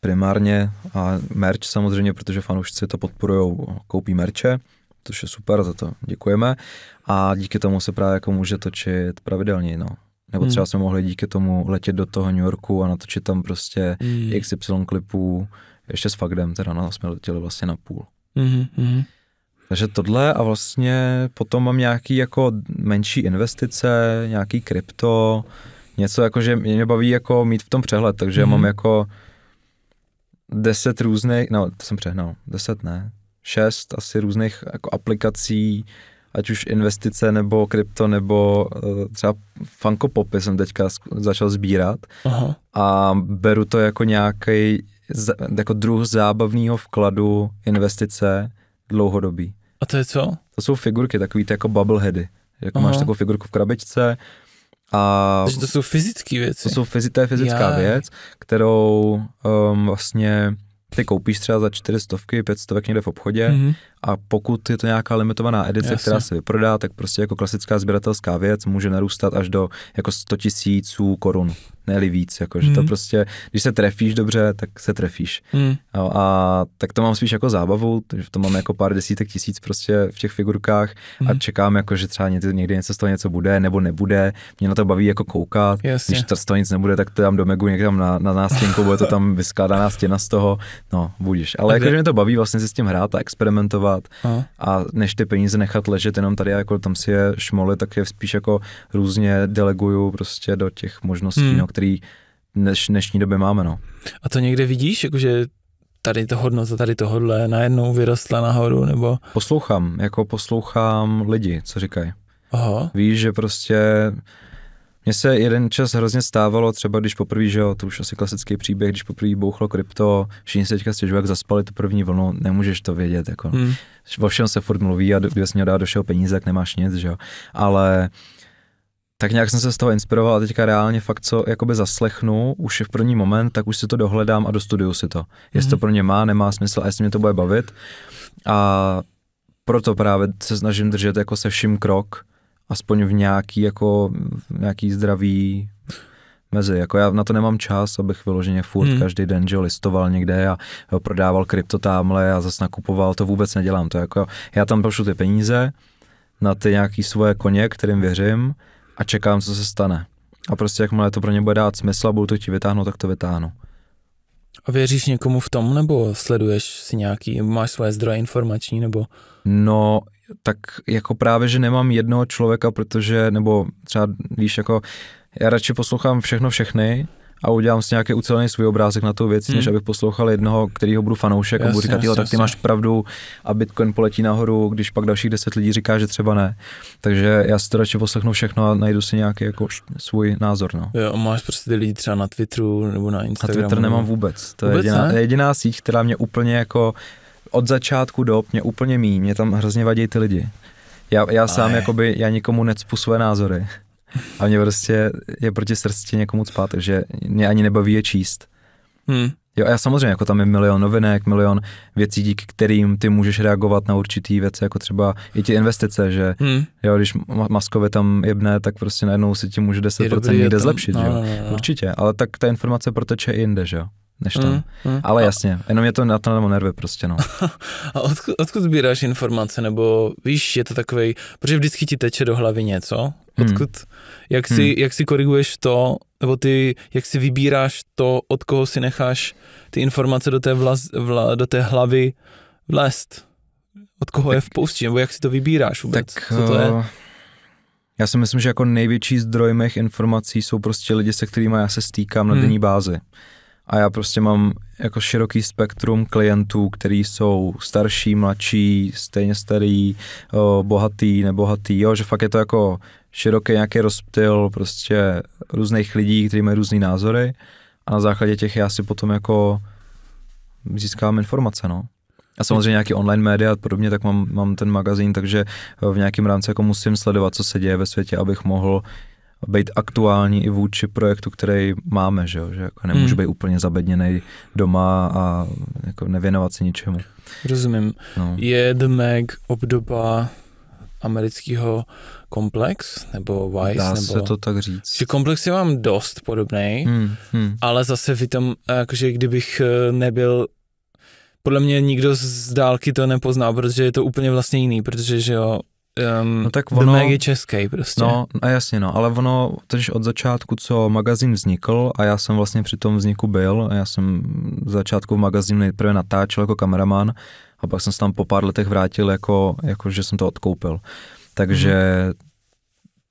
primárně a merch samozřejmě, protože fanoušci to podporují, koupí merče, což je super, za to děkujeme. A díky tomu se právě jako může točit pravidelně, no. Nebo hmm. třeba hmm. jsme mohli díky tomu letět do toho New Yorku a natočit tam prostě hmm. XY klipů, ještě s Fagdem teda, no, jsme letěli vlastně na půl. Mm-hmm, mm-hmm. Takže tohle a vlastně potom mám nějaký jako menší investice, nějaký krypto, něco jako, že mě baví jako mít v tom přehled, takže mm-hmm. mám jako deset různých, no to jsem přehnal, deset ne, šest asi různých jako aplikací, ať už investice nebo krypto nebo eh, třeba Funko Popy jsem teďka začal sbírat Aha. a beru to jako nějaký jako druh zábavného vkladu investice dlouhodobý. A to je co? To jsou figurky, takový ty jako bubbleheady. Jako Aha. máš takovou figurku v krabičce, a Takže to jsou fyzické věci. To, jsou fyzi- to je fyzická Jaj. věc, kterou um, vlastně ty koupíš třeba za čtyři stovky, pět stovek někde v obchodě, mm-hmm a pokud je to nějaká limitovaná edice, Jasně. která se vyprodá, tak prostě jako klasická sběratelská věc může narůstat až do jako 100 tisíců korun, ne víc, jako, že mm. to hmm. prostě, když se trefíš dobře, tak se trefíš. Mm. A, a tak to mám spíš jako zábavu, že to mám jako pár desítek tisíc prostě v těch figurkách mm. a hmm. čekám jako, že třeba někdy, někdy něco z toho něco bude nebo nebude, mě na to baví jako koukat, Jasně. když to z toho nic nebude, tak to dám do Megu někde tam na, na nástěnku, bude to tam vyskládaná stěna z toho, no budíš. Ale jakože mě to baví vlastně si s tím hrát a experimentovat dělat. Aha. A než ty peníze nechat ležet jenom tady jako tam si je šmoly, tak je spíš jako různě deleguju prostě do těch možností, hmm. no, který než dnešní době máme, no. A to někde vidíš, jakože tady to hodnota tady tohodle najednou vyrostla nahoru, nebo? Poslouchám, jako poslouchám lidi, co říkají. Aha. Víš, že prostě mně se jeden čas hrozně stávalo, třeba když poprvé, že jo, to už asi klasický příběh, když poprvé bouchlo krypto, všichni se teďka stěžují, jak zaspali tu první vlnu, nemůžeš to vědět, jako. Hmm. O všem se furt mluví a kdyby jsi měl dát do všeho peníze, tak nemáš nic, že jo. Ale tak nějak jsem se z toho inspiroval a teďka reálně fakt, co jakoby zaslechnu, už je v první moment, tak už si to dohledám a dostuduju si to. Jestli hmm to pro ně má, nemá smysl a jestli mě to bude bavit. A proto právě se snažím držet jako se vším krok, aspoň v nějaký, jako, v nějaký zdravý mezi. Jako já na to nemám čas, abych vyloženě furt hmm. každý den, že listoval někde a prodával krypto tamhle a zase nakupoval, to vůbec nedělám. To jako, já tam pošlu ty peníze na ty nějaký svoje koně, kterým věřím a čekám, co se stane. A prostě jakmile to pro ně bude dát smysl a budu to ti vytáhnout, tak to vytáhnu. A věříš někomu v tom, nebo sleduješ si nějaký, máš svoje zdroje informační, nebo? No, tak jako právě, že nemám jednoho člověka, protože, nebo třeba víš, jako já radši poslouchám všechno všechny, a udělám si nějaký ucelený svůj obrázek na tu věc, hmm. než abych poslouchal jednoho, kterýho budu fanoušek jasne, a budu říkat, jasně, tak ty máš pravdu a Bitcoin poletí nahoru, když pak dalších deset lidí říká, že třeba ne. Takže já si to radši poslechnu všechno a najdu si nějaký jako svůj názor. No. Jo, a máš prostě ty lidi třeba na Twitteru nebo na Instagramu? Na Twitter nemám vůbec. To vůbec je jediná, ne? jediná síť, která mě úplně jako od začátku do mě úplně mý, mě tam hrozně vadí ty lidi. Já, já Ale... sám jakoby, já nikomu necpu své názory. A mě prostě je proti srdci někomu spát, že mě ani nebaví je číst. Hmm. Jo, a já samozřejmě, jako tam je milion novinek, milion věcí, díky kterým ty můžeš reagovat na určitý věci, jako třeba i ty investice, že hmm. jo, když maskově tam jebne, tak prostě najednou si ti může 10% dobrý, někde tam, zlepšit, a... No, no, no. Určitě, ale tak ta informace proteče i jinde, že jo než mm, tam. Mm, mm. Ale jasně, jenom je to na to nervy prostě, no. [laughs] a odkud, odkud sbíráš informace, nebo víš, je to takový, protože vždycky ti teče do hlavy něco, hmm. odkud, mm. jak, si, mm. jak si koriguješ to, nebo ty, jak si vybíráš to, od koho si necháš ty informace do té, vlaz, vla, do té hlavy vlést, od koho tak, je v poušti, nebo jak si to vybíráš vůbec, tak, co to je? Eh, já si myslím, že jako největší zdroj mých informací jsou prostě lidi, se kterými já se stýkám na hmm. denní bázi a já prostě mám jako široký spektrum klientů, který jsou starší, mladší, stejně starý, bohatý, nebohatý, jo, že fakt je to jako široký nějaký rozptyl prostě různých lidí, kteří mají různé názory a na základě těch já si potom jako získávám informace, no. A samozřejmě nějaký online média a podobně, tak mám, mám ten magazín, takže v nějakém rámci jako musím sledovat, co se děje ve světě, abych mohl být aktuální i vůči projektu, který máme, že, jo? že jako nemůžu hmm. být úplně zabedněný doma a jako nevěnovat se ničemu. Rozumím. No. Je The Mag obdoba amerického komplex, nebo Vice, Dá nebo... se to tak říct. Že komplex je vám dost podobný, hmm, hmm. ale zase vy tam, eh, jakože kdybych eh, nebyl podle mě nikdo z dálky to nepozná, protože je to úplně vlastně jiný, protože že jo, um, no tak ono, je český prostě. No a no jasně no, ale ono, totiž od začátku, co magazín vznikl a já jsem vlastně při tom vzniku byl, já jsem v začátku v magazín nejprve natáčel jako kameraman a pak jsem se tam po pár letech vrátil jako, jako že jsem to odkoupil. Takže hmm.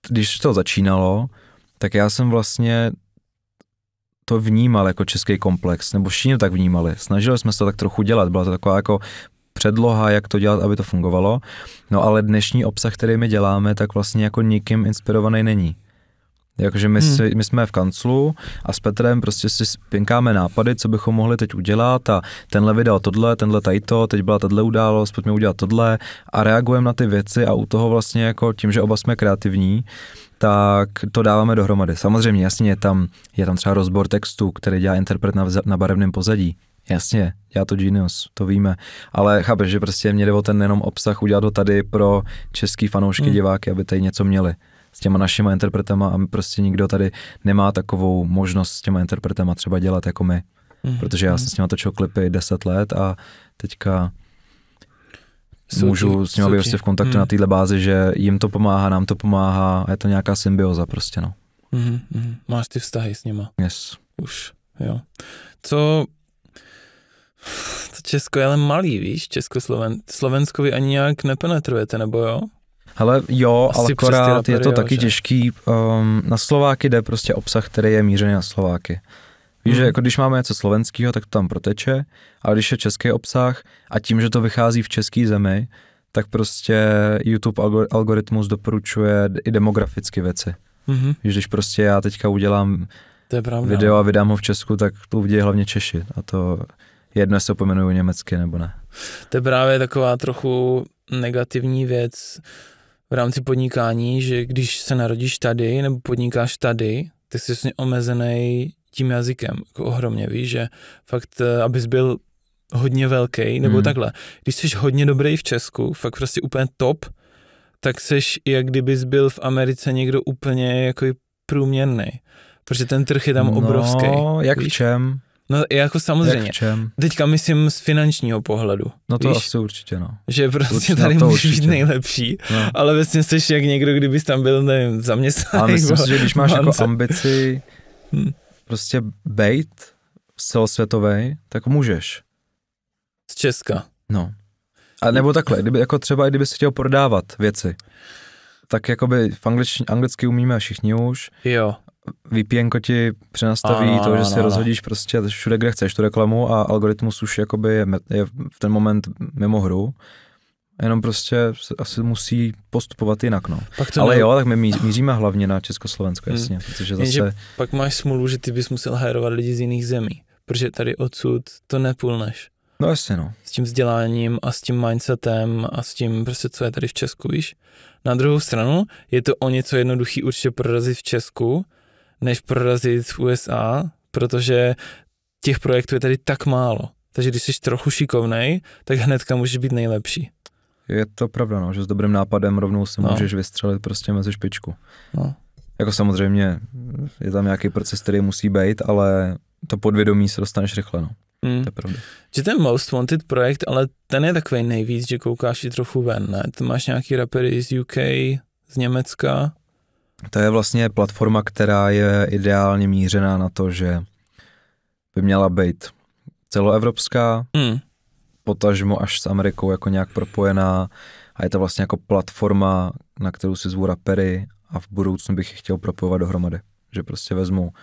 když to začínalo, tak já jsem vlastně to vnímal jako český komplex, nebo všichni tak vnímali. Snažili jsme se to tak trochu dělat, byla to taková jako předloha, jak to dělat, aby to fungovalo. No ale dnešní obsah, který my děláme, tak vlastně jako nikým inspirovaný není. Jakože my, hmm. my jsme v kanclu a s Petrem prostě si spinkáme nápady, co bychom mohli teď udělat a tenhle vydal tohle, tenhle tajto, teď byla tahle událost, pojďme udělat tohle a reagujeme na ty věci a u toho vlastně jako tím, že oba jsme kreativní, tak to dáváme dohromady. Samozřejmě, jasně, je tam, je tam třeba rozbor textu, který dělá interpret na, na barevném pozadí, Jasně, já to genius, to víme. Ale chápeš, že prostě mě jde o ten jenom obsah udělat ho tady pro český fanoušky, mm. diváky, aby tady něco měli s těma našima interpretama a prostě nikdo tady nemá takovou možnost s těma interpretama třeba dělat jako my. mm Protože já hmm. jsem s nima točil klipy 10 let a teďka jsou můžu s nimi být prostě v kontaktu mm. na této bázi, že jim to pomáhá, nám to pomáhá a je to nějaká symbioza prostě, no. mm Mm. Máš ty vztahy s nima. Yes. Už, jo. Co to Česko je ale malý, víš, Slovensko Slovenskovi ani nějak nepenetrujete, nebo jo? Hele, jo, Asi ale akorát je to jo, taky že? těžký. Um, na Slováky jde prostě obsah, který je mířený na Slováky. Víš, mm. že mhm. jako když máme něco slovenského, tak to tam proteče, ale když je český obsah a tím, že to vychází v české zemi, tak prostě YouTube algoritmus doporučuje i demograficky věci. Mm-hmm. Víš, když prostě já teďka udělám to je pravda. video no. a vydám ho v Česku, tak to uvidí hlavně Češi a to jedno, jestli to pomenuju německy nebo ne. To je právě taková trochu negativní věc v rámci podnikání, že když se narodíš tady nebo podnikáš tady, tak jsi vlastně omezený tím jazykem, jako ohromně, víš, že fakt, eh, abys byl hodně velký, nebo hmm. takhle. Když jsi hodně dobrý v Česku, fakt prostě úplně top, tak seš, jak kdybys byl v Americe někdo úplně jako průměrný. Protože ten trh je tam no, obrovský. jak víš? v čem? No jako samozřejmě. Jak v čem? Teďka myslím z finančního pohledu. No to víš? asi určitě, no. Že prostě určitě, no, tady no můžeš být nejlepší, no. ale vlastně jsi jak někdo, kdybys tam byl, nevím, zaměstnaný. Ale myslím si, že když máš jako ambici hmm. prostě bejt celosvětový, tak můžeš. Z Česka. No. A nebo takhle, kdyby, jako třeba i kdyby si chtěl prodávat věci, tak jakoby v anglič, anglicky umíme všichni už. Jo. VPN ti přenastaví ano, to, že si ano, rozhodíš prostě všude, kde chceš tu reklamu a algoritmus už jakoby je, je v ten moment mimo hru. Jenom prostě asi musí postupovat jinak, no. Pak to Ale ne... jo, tak my míříme hlavně na Československo, hmm. jasně. Hmm. Protože zase... Jenže pak máš smůlu, že ty bys musel hajrovat lidi z jiných zemí, protože tady odsud to nepůlneš. No jasně, no. S tím vzděláním a s tím mindsetem a s tím prostě, co je tady v Česku, víš. Na druhou stranu je to o něco jednoduchý určitě prorazit v Česku, než prorazit v USA, protože těch projektů je tady tak málo. Takže když jsi trochu šikovnej, tak hnedka můžeš být nejlepší. Je to pravda, no, že s dobrým nápadem rovnou se no. můžeš vystřelit prostě mezi špičku. No. Jako samozřejmě je tam nějaký proces, který musí být, ale to podvědomí se dostaneš rychle, no. Mm. To je pravda. Že ten Most Wanted projekt, ale ten je takový nejvíc, že koukáš i trochu ven, ne? Ty máš nějaký rapery z UK, z Německa to je vlastně platforma, která je ideálně mířená na to, že by měla být celoevropská, mm. potažmo až s Amerikou jako nějak propojená a je to vlastně jako platforma, na kterou si zvu rapery a v budoucnu bych je chtěl propojovat dohromady. Že prostě vezmu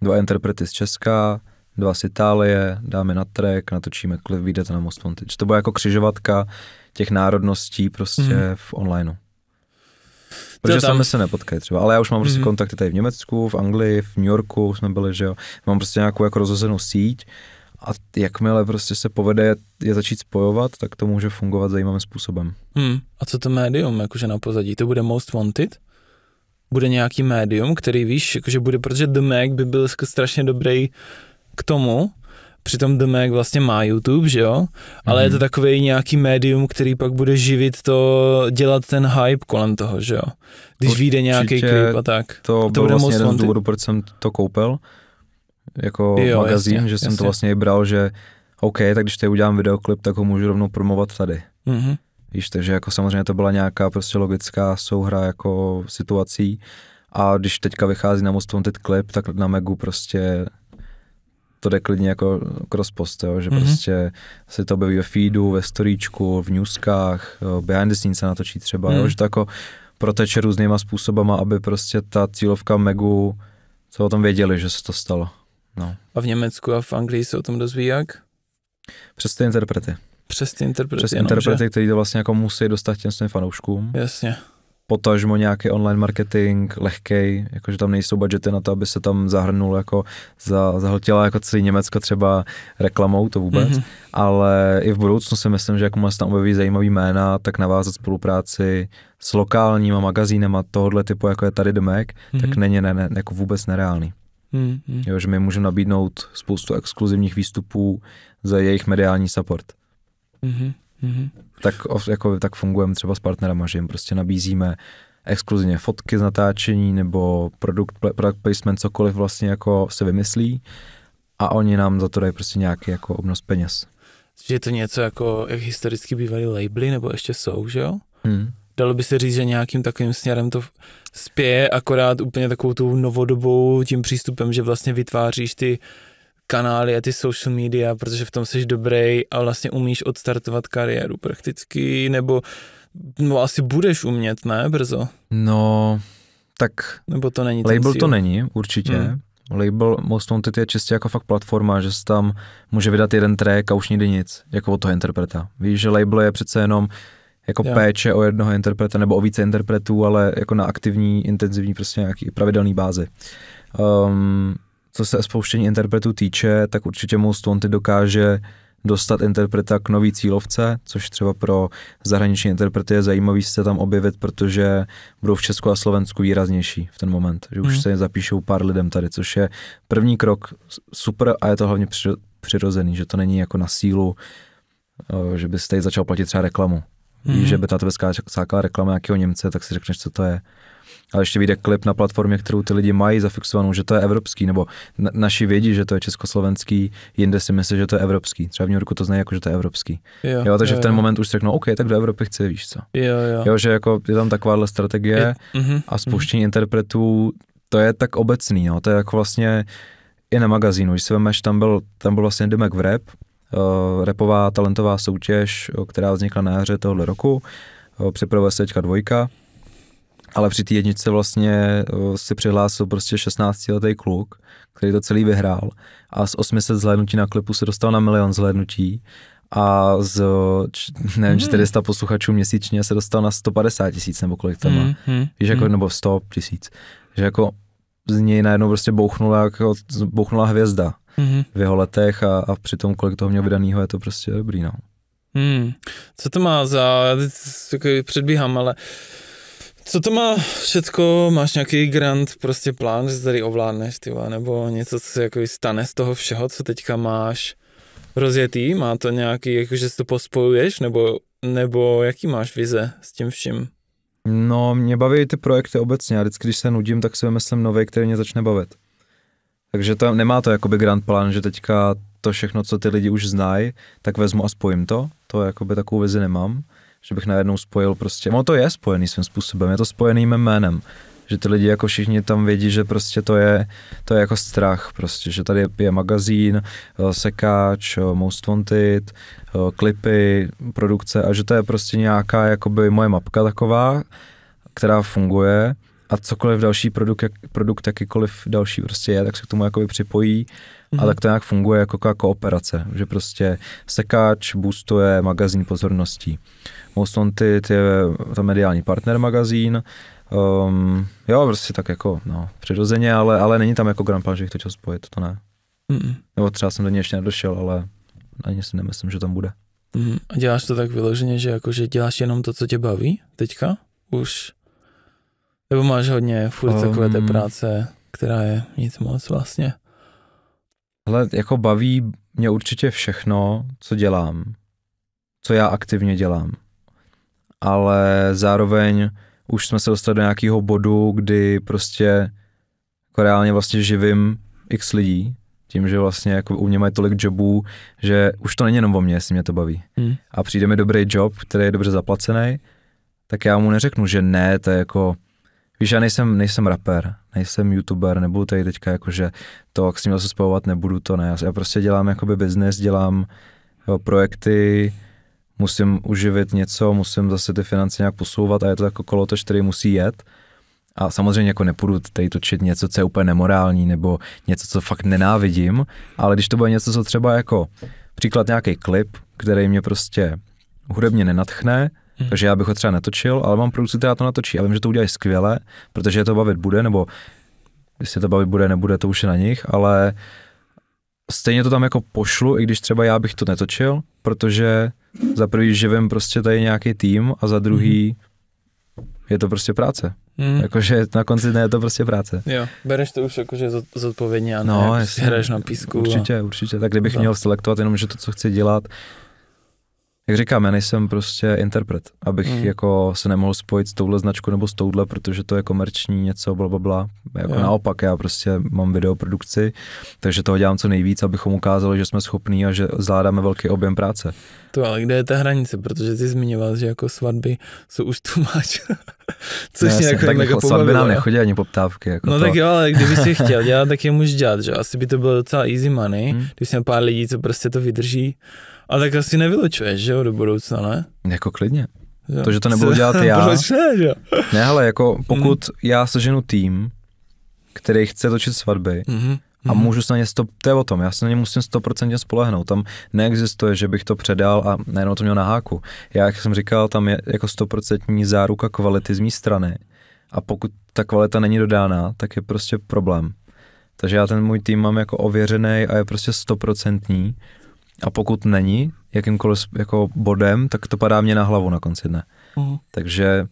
dva interprety z Česka, dva z Itálie, dáme na track, natočíme klip, vyjde to na Most Wanted. To bude jako křižovatka těch národností prostě mm. v onlineu. Protože sami se nepotkají třeba, ale já už mám prostě mm-hmm. kontakty tady v Německu, v Anglii, v New Yorku jsme byli, že jo. Mám prostě nějakou jako rozhozenou síť a jakmile prostě se povede je začít spojovat, tak to může fungovat zajímavým způsobem. Hmm. A co to médium, jakože na pozadí, to bude Most Wanted? Bude nějaký médium, který víš, jakože bude, protože The Mac by byl strašně dobrý k tomu, Přitom The Mac vlastně má YouTube, že jo? Ale mm-hmm. je to mhm. takový nějaký médium, který pak bude živit to, dělat ten hype kolem toho, že jo? Když Určitě vyjde nějaký klip a tak. To, to byl bude vlastně jeden z důvodů, proč jsem to koupil, jako jo, magazín, jasně, že jsem jasně. to vlastně i bral, že OK, tak když tady udělám videoklip, tak ho můžu rovnou promovat tady. Mm-hmm. Víš, takže jako samozřejmě to byla nějaká prostě logická souhra jako situací a když teďka vychází na Most teď klip, tak na Megu prostě to jde klidně jako cross post, jo, že mm-hmm. prostě se to objeví ve feedu, ve storíčku, v newskách, behind the scenes se natočí třeba, mm. jo, mhm. že to jako proteče různýma způsobama, aby prostě ta cílovka Megu co o tom věděli, že se to stalo. No. A v Německu a v Anglii se o tom dozví jak? Přes ty interprety. Přes ty interprety, Přes jenom, interprety, že? který to vlastně jako musí dostat těm svým fanouškům. Jasně potažmo nějaký online marketing, lehkej, jakože tam nejsou budgety na to, aby se tam zahrnul jako za, zahltila jako celý Německo třeba reklamou, to vůbec, mm-hmm. ale i v budoucnu si myslím, že jakmile se tam objeví zajímavý jména, tak navázat spolupráci s lokálníma magazínema tohohle typu, jako je tady Demek, mm-hmm. tak mhm. není ne, ne, jako vůbec nereálný. Mm-hmm. Jo, že my můžeme nabídnout spoustu exkluzivních výstupů za jejich mediální support. Mm-hmm. Mm-hmm. Tak, jako, tak fungujeme třeba s partnerama, že jim prostě nabízíme exkluzivně fotky z natáčení nebo produkt, product placement, cokoliv vlastně jako se vymyslí a oni nám za to dají prostě nějaký jako obnos peněz. Že je to něco jako, jak historicky bývaly labely, nebo ještě jsou, že jo? Hmm. Dalo by se říct, že nějakým takovým směrem to spěje, akorát úplně takovou tu novodobou tím přístupem, že vlastně vytváříš ty kanály a ty social media, protože v tom jsi dobrý a vlastně umíš odstartovat kariéru prakticky, nebo no asi budeš umět, ne, brzo? No, tak nebo to není label to není, určitě. Hmm. Label Most Wanted je čistě jako fakt platforma, že se tam může vydat jeden track a už nikdy nic, jako od toho interpreta. Víš, že label je přece jenom jako yeah. péče o jednoho interpreta nebo o více interpretů, ale jako na aktivní, intenzivní, prostě nějaký pravidelný bázi. Um, co se spouštění interpretu týče, tak určitě Most Wanted dokáže dostat interpreta k nový cílovce, což třeba pro zahraniční interprety je zajímavý se tam objevit, protože budou v Česku a Slovensku výraznější v ten moment, že už hmm. se zapíšou pár lidem tady, což je první krok, super a je to hlavně přirozený, že to není jako na sílu, eh, že byste tady začal platit třeba reklamu. Hmm. Víš, že by ta tebe skákala reklama nějakého Němce, tak si řekneš, co to je ale ještě vyjde klip na platformě, kterou ty lidi mají zafixovanou, že to je evropský, nebo na, naši vědí, že to je československý, jinde si myslí, že to je evropský. Třeba v New Yorku to znají jako, že to je evropský. Jo, jo takže jo, v ten jo. moment už řeknou, OK, tak do Evropy chci, víš co. Jo, jo. jo že jako je tam takováhle strategie je, uh-huh, a mhm. spouštění uh-huh. interpretů, to je tak obecný, no, to je jako vlastně i na magazínu, když si vemeš, tam byl, tam byl vlastně Demek v rap, uh, eh, repová talentová soutěž, eh, která vznikla na jaře tohle roku, uh, připravuje se teďka dvojka, ale při té jedničce vlastně eh, si přihlásil prostě 16-letý kluk, který to celý vyhrál a z 800 zhlédnutí na klipu se dostal na milion zhlédnutí a z nevím, 400 mhm. posluchačů měsíčně se dostal na 150 tisíc nebo kolik tam má. Mhm, mhm, Víš, jako, nebo 100 tisíc. Že jako z něj najednou prostě bouchnula, jako, bouchnula hvězda hmm v jeho letech a, a tom kolik toho měl vydanýho, je to prostě dobrý, no. Hmm. Co to má za, teď jako předbíhám, ale uh, co to má všecko? Máš nějaký grant, prostě plán, že tady ovládneš, ty nebo něco, co se jako stane z toho všeho, co teďka máš rozjetý? Má to nějaký, jako že si to pospojuješ, nebo, nebo jaký máš vize s tím vším? No, mě baví ty projekty obecně. Já vždycky, když se nudím, tak si vymyslím nový, který mě začne bavit. Takže to nemá to jakoby grand plán, že teďka to všechno, co ty lidi už znají, tak vezmu a spojím to. To jakoby takovou vizi nemám že bych najednou spojil prostě, no to je spojený svým způsobem, je to spojený mým jménem, že ty lidi jako všichni tam vědí, že prostě to je, to je jako strach prostě, že tady je magazín, eh, sekáč, eh, Most Wanted, eh, klipy, produkce a že to je prostě nějaká jakoby moje mapka taková, která funguje a cokoliv další produkt, jak, produkt jakýkoliv další prostě je, tak se k tomu jakoby připojí mm-hmm. a mhm. tak to nějak funguje jako kooperace, že prostě sekáč boostuje magazín pozorností. Most Wanted je to mediální partner magazín, um, jo, prostě tak jako, no, přirozeně, ale, ale není tam jako Grand Plan, že bych to chtěl spojit, to ne. mm mm Nebo třeba jsem do něj ještě nedošel, ale ani si nemyslím, že tam bude. Mm, a děláš to tak vyloženě, že jako, že děláš jenom to, co tě baví teďka? Už nebo máš hodně furt um, takové té um, práce, která je nic moc vlastně? Ale jako baví mě určitě všechno, co dělám, co já aktivně dělám. Ale zároveň už jsme se dostali do nějakého bodu, kdy prostě jako reálně vlastně živím x lidí, tím, že vlastně jako u mě mají tolik jobů, že už to není jenom o mě, jestli mě to baví. Hmm. A přijde mi dobrý job, který je dobře zaplacený, tak já mu neřeknu, že ne, to je jako Víš, já nejsem, nejsem rapper, nejsem youtuber, nebudu tady teďka jakože to, jak s ním se spojovat, nebudu to, ne. Já prostě dělám jakoby business, dělám jo, projekty, musím uživit něco, musím zase ty finance nějak posouvat a je to jako kolotoč, který musí jet. A samozřejmě jako nepůjdu tady točit něco, co je úplně nemorální nebo něco, co fakt nenávidím, ale když to bude něco, co třeba jako příklad nějaký klip, který mě prostě hudebně nenatchne, Hmm. Takže já bych ho třeba netočil, ale mám produkci, která to natočí. Já vím, že to udělají skvěle, protože je to bavit bude, nebo jestli to bavit bude, nebude, to už je na nich, ale stejně to tam jako pošlu, i když třeba já bych to netočil, protože za prvý živím prostě tady nějaký tým a za druhý hmm. je to prostě práce. Hmm. Jakože na konci dne je to prostě práce. Jo, bereš to už jakože zodpovědně a ne, no, jak hraješ na písku. Určitě, a... určitě. Tak kdybych no. měl selektovat jenom, že to, co chci dělat, jak říkám, já nejsem prostě interpret, abych mm. jako se nemohl spojit s touhle značkou nebo s touhle, protože to je komerční něco, bla, bla, bla. Jako yeah. naopak, já prostě mám videoprodukci, takže toho dělám co nejvíc, abychom ukázali, že jsme schopní a že zvládáme velký objem práce. To ale kde je ta hranice? Protože jsi zmiňoval, že jako svatby jsou už máč. [laughs] Což ne, jako tak jako mega svatby nám nechodí ani poptávky. Jako no to. tak jo, ale kdyby si [laughs] chtěl dělat, tak je můžeš dělat, že? Asi by to bylo docela easy money, mm. když jsem pár lidí, co prostě to vydrží a tak asi nevylučuješ, že jo, do budoucna, ne? Jako klidně. Jo. To, že to nebudu dělat já. [laughs] Proč ne, že? Ne, ale jako pokud mm. já seženu tým, který chce točit svatby mm-hmm. a mhm. můžu se na ně, stop, to je o tom, já se na ně musím stoprocentně spolehnout. Tam neexistuje, že bych to předal a najednou to měl na háku. Já, jak jsem říkal, tam je jako stoprocentní záruka kvality z mé strany a pokud ta kvalita není dodána, tak je prostě problém. Takže já ten můj tým mám jako ověřený a je prostě stoprocentní a pokud není jakýmkoliv jako bodem, tak to padá mě na hlavu na konci dne. Mm. Takže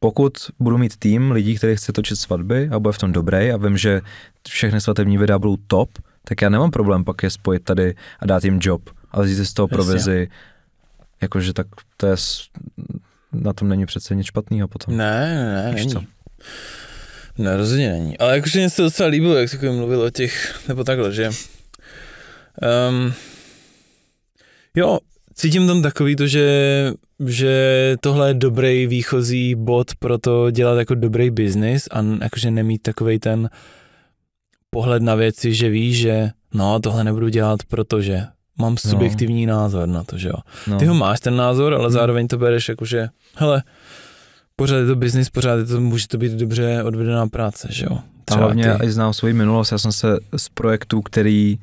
pokud budu mít tým lidí, který chce točit svatby a bude v tom dobrý a vím, že všechny svatební videa budou top, tak já nemám problém pak je spojit tady a dát jim job a vzít z toho provizi. Jakože tak to je, na tom není přece nic špatného potom. Ne, ne, ne, Víš není. Co? Ne, rozhodně není. Ale jakože mě se docela líbilo, jak se mluvil o těch, nebo takhle, že um, Jo, cítím tam takový to, že, že tohle je dobrý výchozí bod pro to dělat jako dobrý biznis a jakože nemít takový ten pohled na věci, že víš, že no tohle nebudu dělat, protože mám no. subjektivní no. názor na to, že jo. No. Ty ho máš ten názor, ale hmm. zároveň to bereš jakože, hele, pořád je to biznis, pořád je to, může to být dobře odvedená práce, že jo. Třeba a hlavně ty... i znám svoji minulost, já jsem se z projektů, který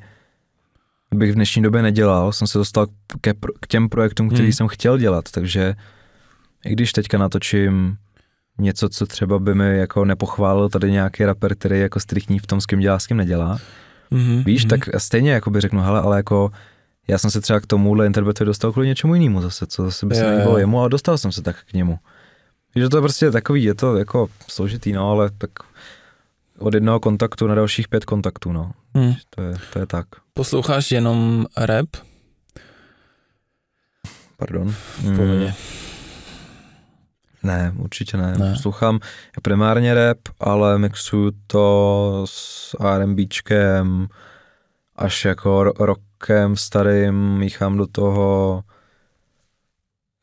bych v dnešní době nedělal, jsem se dostal ke, k těm projektům, který hmm. jsem chtěl dělat, takže i když teďka natočím něco, co třeba by mi jako nepochválil tady nějaký rapper, který jako strichní v tom, s kým dělá, s kým nedělá, mm-hmm. víš, hmm tak stejně jako by řeknu, hele, ale jako já jsem se třeba k tomuhle interpretu dostal kvůli něčemu jinému zase, co zase by se je, líbilo jemu, ale dostal jsem se tak k němu. Že to je prostě takový, je to jako složitý, no, ale tak od jednoho kontaktu na dalších pět kontaktů, no. Hmm. To, je, to je tak. Posloucháš jenom rap? Pardon. V hmm. Ne, určitě ne. ne. Poslouchám primárně rap, ale mixuju to s R&Bčkem, až jako rokem starým, míchám do toho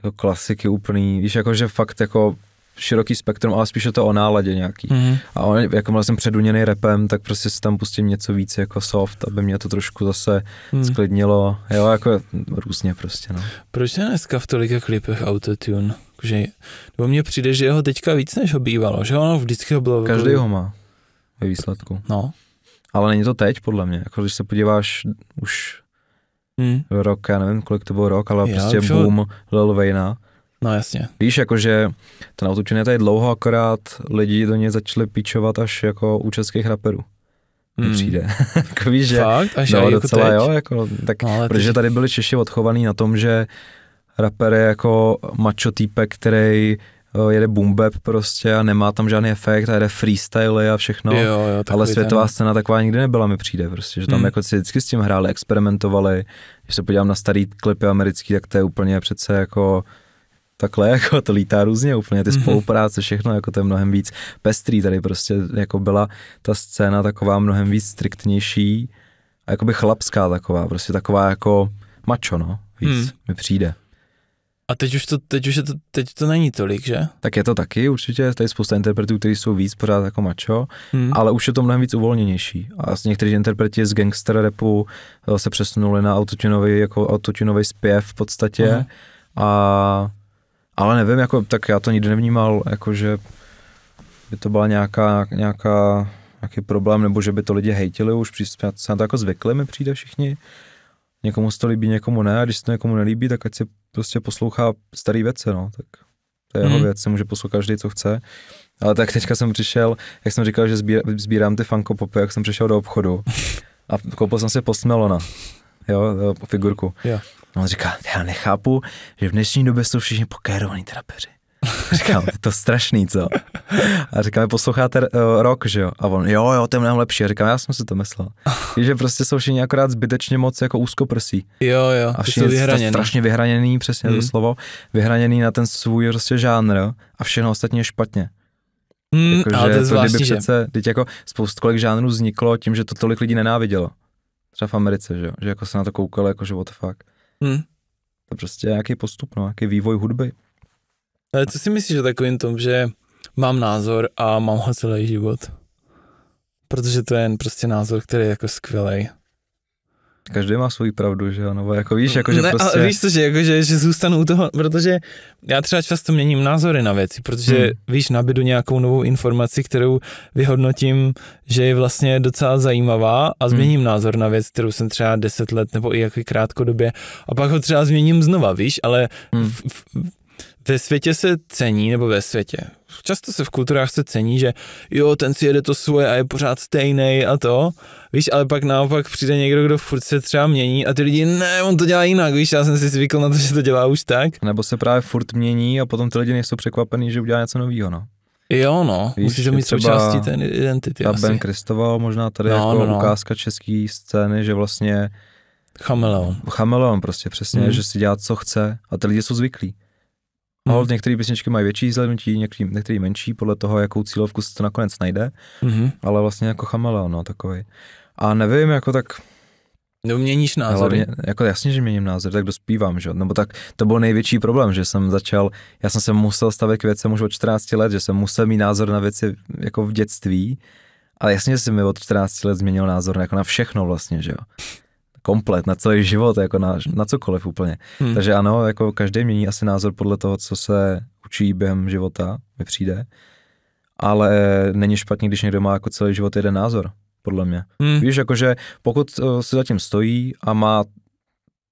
jako klasiky úplný, víš, jako že fakt jako široký spektrum, ale spíš je to o náladě nějaký. Mm-hmm. A on, jakmile jsem předuněný repem, tak prostě si tam pustím něco víc jako soft, aby mě to trošku zase mm. sklidnilo. Jo, jako různě prostě, no. Proč je dneska v tolika klipech autotune? Že, nebo mně přijde, že jeho teďka víc, než ho bývalo, že ono vždycky ho bylo... Každý ho má ve výsledku. No. Ale není to teď, podle mě. Jako, když se podíváš už hmm. rok, já nevím, kolik to byl rok, ale já, prostě boom Lil Wayna, No jasně. Víš, jakože ten autotune je tady dlouho, akorát lidi do něj začali píčovat až jako u českých raperů. Hmm. přijde. [laughs] jako víš, že, Fakt? Až no, jako docela teď? jo, jako, tak, no, protože teď... tady byli Češi odchovaní na tom, že raper je jako macho týpek, který eh, jede boom bap prostě a nemá tam žádný efekt a jede freestyle a všechno, jo, jo, ale světová ten... scéna taková nikdy nebyla, mi přijde prostě, že tam hmm. jako si vždycky s tím hráli, experimentovali, když se podívám na starý klipy americký, tak to je úplně přece jako takhle, [laughs] jako to lítá různě úplně, ty mhm. spolupráce, všechno, jako to je mnohem víc pestrý, tady prostě jako byla ta scéna taková mnohem víc striktnější a jakoby chlapská taková, prostě taková jako mačo, no, víc hmm. mi přijde. A teď už, to, teď už je to, teď to není tolik, že? Tak je to taky, určitě, tady spousta interpretů, kteří jsou víc pořád jako mačo, hmm. ale už je to mnohem víc uvolněnější. A z některých interpreti z gangster rapu eh, se přesunuli na autotunový, jako autotunový zpěv v podstatě. Hmm. A ale nevím, jako, tak já to nikdy nevnímal, jako že by to byla nějaká, nějaká, nějaký problém, nebo že by to lidi hejtili už, se na to jako zvykli mi přijde všichni. Někomu se to líbí, někomu ne, a když se to někomu nelíbí, tak ať si prostě poslouchá starý věci, no, tak to je jeho hmm. věc, se může poslouchat každý, co chce. Ale tak teďka jsem přišel, jak jsem říkal, že sbírám ty Funko Popy, jak jsem přišel do obchodu a koupil jsem si postmelona, jo, figurku. Yeah. No on říká, já nechápu, že v dnešní době jsou všichni pokérovaní trapeři. Říkám, je to strašný, co? A říkám, posloucháte uh, rok, že jo? A on, jo, jo, to je mnohem lepší. A říkám, já jsem si to myslel. [laughs] že prostě jsou všichni akorát zbytečně moc jako úzkoprsí. Jo, jo, a všichni jsou vyhraněný. strašně vyhraněný, přesně hmm. to mhm. slovo, vyhraněný na ten svůj prostě žánr a všechno ostatně je špatně. Hmm, jako, ale to je to, kdyby přece, teď jako spoustu kolik žánrů vzniklo tím, že to tolik lidí nenávidělo. Třeba v Americe, že jo? Že jako se na to koukalo, jako že what the fuck. Hmm. To prostě nějaký postup, no, nějaký vývoj hudby. Ale co si myslíš o takovým tom, že mám názor a mám ho celý život? Protože to je jen prostě názor, který je jako skvělý každý má svoji pravdu, že ano, jako víš, jako že ne, prostě... víš co, že, jako, že, že zůstanu u toho, protože já třeba často měním názory na věci, protože hmm. víš, nabídu nějakou novou informaci, kterou vyhodnotím, že je vlastně docela zajímavá a hmm. změním hmm. názor na věc, kterou jsem třeba deset let nebo i jaký krátkodobě a pak ho třeba změním znova, víš, ale hmm. v, v, ve světě se cení, nebo ve světě, často se v kulturách se cení, že jo, ten si jede to svoje a je pořád stejný a to, víš, ale pak naopak přijde někdo, kdo furt se třeba mění a ty lidi, ne, on to dělá jinak, víš, já jsem si zvykl na to, že to dělá už tak. Nebo se právě furt mění a potom ty lidi nejsou překvapený, že udělá něco nového, no. Jo, no, Víš, musíš mít třeba součástí ten identity. Ta asi. Ben Kristoval, možná tady no, jako no, no. ukázka české scény, že vlastně Chameleon. Chameleon prostě, přesně, mm. že si dělá, co chce a ty lidi jsou zvyklí. Mm. hmm Některé písničky mají větší zhlednutí, některé menší, podle toho, jakou cílovku se to nakonec najde, mm-hmm. ale vlastně jako chameleon, no, takový. A nevím, jako tak... No měníš názor. Hlavně, jako jasně, že měním názor, tak dospívám, že Nebo tak to byl největší problém, že jsem začal, já jsem se musel stavět k věcem už od 14 let, že jsem musel mít názor na věci jako v dětství, ale jasně, že jsem mi od 14 let změnil názor jako na všechno vlastně, že jo komplet, na celý život, jako na, na cokoliv úplně. Hmm. Takže ano, jako každý mění asi názor podle toho, co se učí během života, mi přijde. Ale není špatný, když někdo má jako celý život jeden názor, podle mě. Hmm. Víš, jakože pokud eh, se zatím stojí a má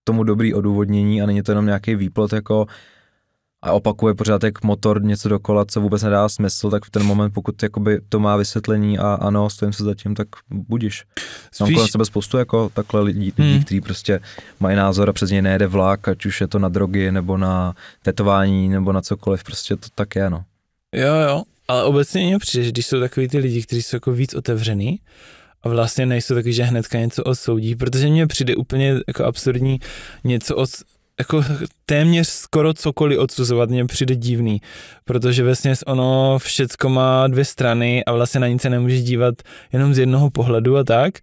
tomu dobrý odůvodnění a není to jenom nějaký výplot, jako a opakuje pořád jak motor něco dokola, co vůbec nedá smysl, tak v ten moment, pokud jakoby to má vysvětlení a ano, stojím se zatím, tak budiš. Spíš... kolem sebe spoustu jako takhle lidí, hmm. lidí kteří prostě mají názor a přes něj nejede vlak, ať už je to na drogy, nebo na tetování, nebo na cokoliv, prostě to tak je, no. Jo, jo, ale obecně mě přijde, že když jsou takový ty lidi, kteří jsou jako víc otevřený, a vlastně nejsou taky, že hnedka něco odsoudí, protože mně přijde úplně jako absurdní něco od, jako téměř skoro cokoliv odsuzovat mě přijde divný, protože vlastně ono všecko má dvě strany a vlastně na nic se nemůžeš dívat jenom z jednoho pohledu a tak.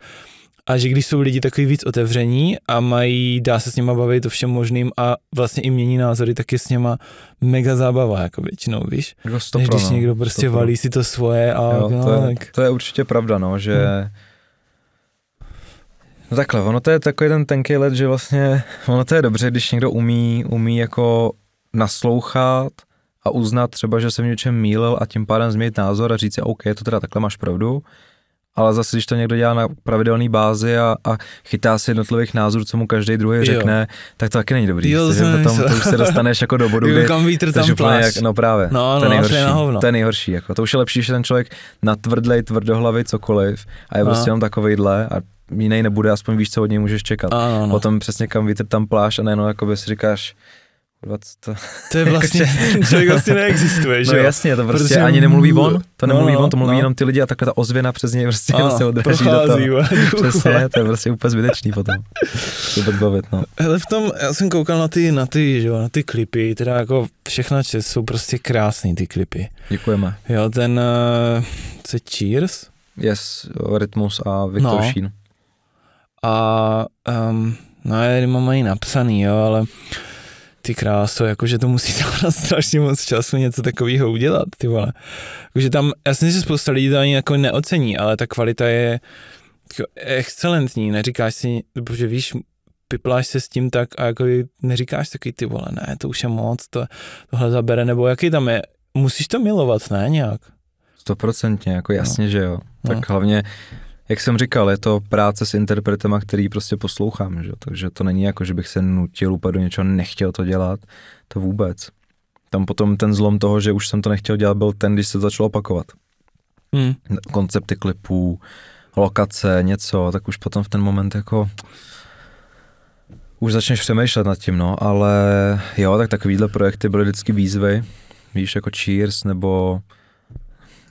A že když jsou lidi takový víc otevření a mají, dá se s nima bavit o všem možným a vlastně i mění názory, tak je s nima mega zábava, jako většinou, víš? Jako Než když no, někdo prostě valí si to svoje a jo, no, to, je, tak. to je určitě pravda, no, že hmm No takhle, ono to je takový ten tenký let, že vlastně ono to je dobře, když někdo umí, umí jako naslouchat a uznat třeba, že jsem něčem mílil a tím pádem změnit názor a říct si, OK, to teda takhle máš pravdu, ale zase, když to někdo dělá na pravidelné bázi a, a chytá si jednotlivých názorů, co mu každý druhý řekne, jo. tak to taky není dobrý. Jo, protože potom to už se dostaneš jako do bodu, [laughs] kdy kam vítr, tam úplně, Jak, no právě, no, no, to je nejhorší. To je nejhorší jako. To už je lepší, že ten člověk natvrdlej, tvrdohlavý cokoliv a je no. prostě jenom takovejhle a jiný nebude, aspoň víš, co od něj můžeš čekat. no, no. Potom přesně kam vítr, tam pláš, a nejenom jakoby si říkáš, to... to je vlastně, [laughs] člověk vlastně neexistuje, no že no, jasně, to prostě Protože ani nemluví on, to no, nemluví no, on, to mluví no. jenom ty lidi a takhle ta ozvěna přes něj prostě ano, se vlastně odráží do toho. [laughs] Přesně, to je prostě úplně zbytečný potom. To [laughs] bavit, no. Hele, v tom, já jsem koukal na ty, na ty, že jo, na ty klipy, teda jako všechna čes jsou prostě krásný ty klipy. Děkujeme. Jo, ten, uh, co je Cheers? Yes, Rytmus a Viktor no a um, no já mám ani napsaný, jo, ale ty kráso, jakože to musí zabrat strašně moc času něco takového udělat, ty vole. Jakože tam, jasně, že spousta lidí to ani jako neocení, ale ta kvalita je jako excelentní, neříkáš si, protože víš, pipláš se s tím tak a jako neříkáš taky ty vole, ne, to už je moc, to, tohle zabere, nebo jaký tam je, musíš to milovat, ne, nějak? Stoprocentně, jako jasně, no. že jo. Tak no. hlavně jak jsem říkal, je to práce s interpretama, který prostě poslouchám, že? takže to není jako, že bych se nutil úplně do něčeho, nechtěl to dělat, to vůbec. Tam potom ten zlom toho, že už jsem to nechtěl dělat, byl ten, když se to začalo opakovat. Hmm. Koncepty klipů, lokace, něco, tak už potom v ten moment jako už začneš přemýšlet nad tím, no, ale jo, tak takovýhle projekty byly vždycky výzvy, víš, jako Cheers nebo